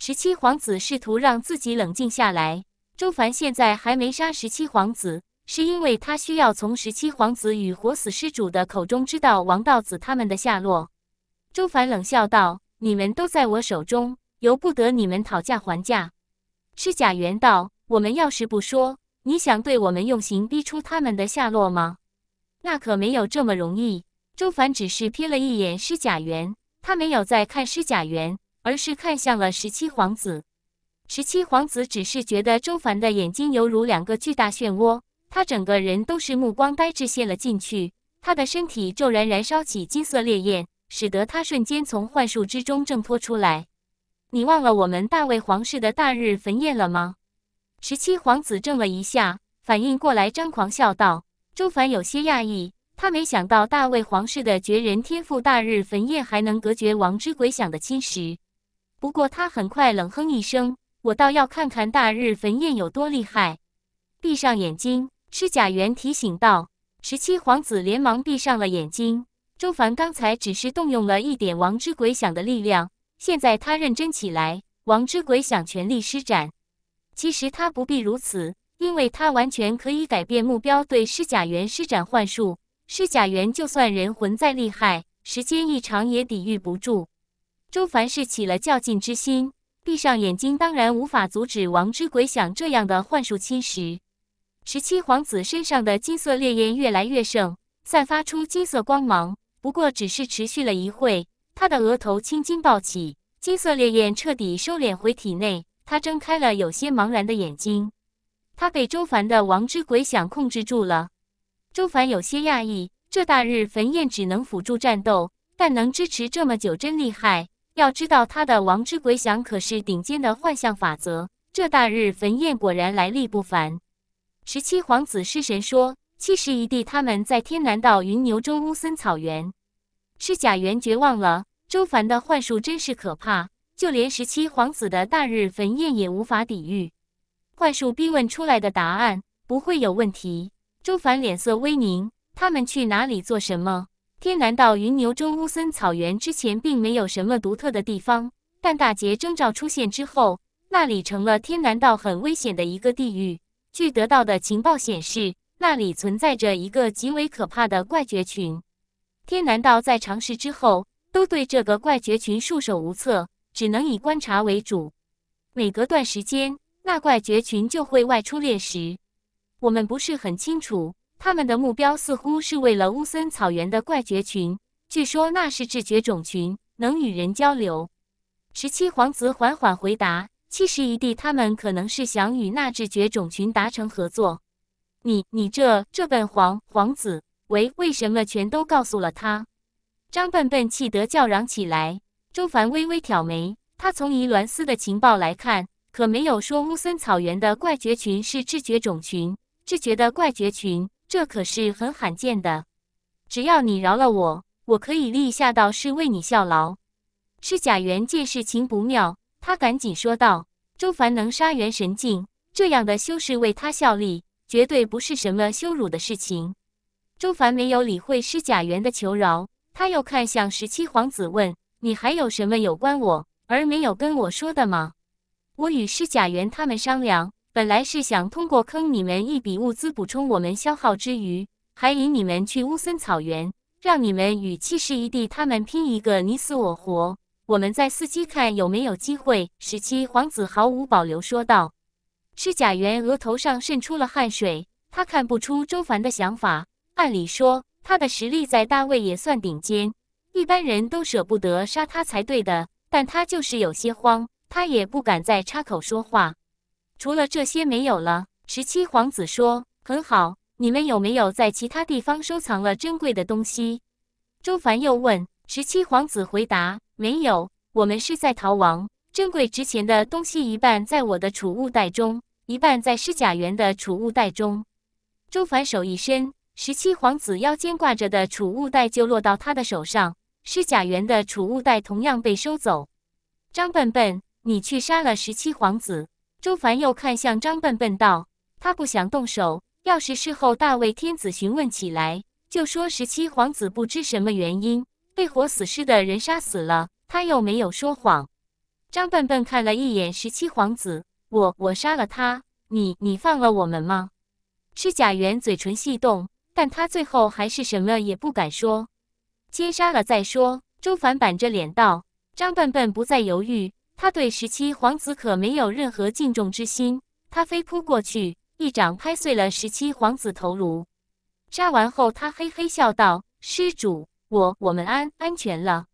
Speaker 1: 十七皇子试图让自己冷静下来。周凡现在还没杀十七皇子，是因为他需要从十七皇子与活死尸主的口中知道王道子他们的下落。周凡冷笑道：“你们都在我手中，由不得你们讨价还价。”施甲元道：“我们要是不说，你想对我们用刑逼出他们的下落吗？那可没有这么容易。”周凡只是瞥了一眼施甲元，他没有再看施甲元。而是看向了十七皇子。十七皇子只是觉得周凡的眼睛犹如两个巨大漩涡，他整个人都是目光呆滞陷了进去。他的身体骤然燃烧起金色烈焰，使得他瞬间从幻术之中挣脱出来。你忘了我们大魏皇室的大日焚焰了吗？十七皇子怔了一下，反应过来，张狂笑道。周凡有些讶异，他没想到大魏皇室的绝人天赋大日焚焰还能隔绝王之鬼想的侵蚀。不过他很快冷哼一声：“我倒要看看大日焚焰有多厉害。”闭上眼睛，施甲元提醒道。十七皇子连忙闭上了眼睛。周凡刚才只是动用了一点王之鬼想的力量，现在他认真起来，王之鬼想全力施展。其实他不必如此，因为他完全可以改变目标，对施甲元施展幻术。施甲元就算人魂再厉害，时间一长也抵御不住。周凡是起了较劲之心，闭上眼睛当然无法阻止王之鬼想这样的幻术侵蚀。十七皇子身上的金色烈焰越来越盛，散发出金色光芒。不过只是持续了一会，他的额头青筋暴起，金色烈焰彻底收敛回体内。他睁开了有些茫然的眼睛，他被周凡的王之鬼想控制住了。周凡有些讶异，这大日焚焰只能辅助战斗，但能支持这么久真厉害。要知道，他的王之鬼想可是顶尖的幻象法则。这大日焚焰果然来历不凡。十七皇子失神说：“七十一弟，他们在天南道云牛洲乌森草原。”赤甲元绝望了，周凡的幻术真是可怕，就连十七皇子的大日焚焰也无法抵御。幻术逼问出来的答案不会有问题。周凡脸色微凝，他们去哪里做什么？天南道云牛洲乌森草原之前并没有什么独特的地方，但大劫征兆出现之后，那里成了天南道很危险的一个地域。据得到的情报显示，那里存在着一个极为可怕的怪绝群。天南道在尝试之后，都对这个怪绝群束手无策，只能以观察为主。每隔段时间，那怪绝群就会外出猎食，我们不是很清楚。他们的目标似乎是为了乌森草原的怪绝群，据说那是智绝种群，能与人交流。十七皇子缓缓回答：“七十一弟，他们可能是想与那智绝种群达成合作。”你你这这本皇皇子为为什么全都告诉了他？张笨笨气得叫嚷起来。周凡微微挑眉，他从夷鸾司的情报来看，可没有说乌森草原的怪绝群是智绝种群，智绝的怪绝群。这可是很罕见的，只要你饶了我，我可以立下道誓为你效劳。施甲元见事情不妙，他赶紧说道：“周凡能杀元神境这样的修士为他效力，绝对不是什么羞辱的事情。”周凡没有理会施甲元的求饶，他又看向十七皇子，问：“你还有什么有关我而没有跟我说的吗？”我与施甲元他们商量。本来是想通过坑你们一笔物资补充我们消耗之余，还引你们去乌森草原，让你们与七十一地他们拼一个你死我活，我们再伺机看有没有机会。十七皇子毫无保留说道。赤甲元额头上渗出了汗水，他看不出周凡的想法。按理说，他的实力在大卫也算顶尖，一般人都舍不得杀他才对的，但他就是有些慌，他也不敢再插口说话。除了这些没有了。十七皇子说：“很好，你们有没有在其他地方收藏了珍贵的东西？”周凡又问。十七皇子回答：“没有，我们是在逃亡，珍贵值钱的东西一半在我的储物袋中，一半在施甲元的储物袋中。”周凡手一伸，十七皇子腰间挂着的储物袋就落到他的手上，施甲元的储物袋同样被收走。张笨笨，你去杀了十七皇子。周凡又看向张笨笨道：“他不想动手，要是事后大卫天子询问起来，就说十七皇子不知什么原因被活死尸的人杀死了，他又没有说谎。”张笨笨看了一眼十七皇子：“我我杀了他，你你放了我们吗？”是甲元嘴唇细动，但他最后还是什么也不敢说。先杀了再说。周凡板着脸道：“张笨笨不再犹豫。”他对十七皇子可没有任何敬重之心，他飞扑过去，一掌拍碎了十七皇子头颅。杀完后，他嘿嘿笑道：“施主，我我们安安全了。”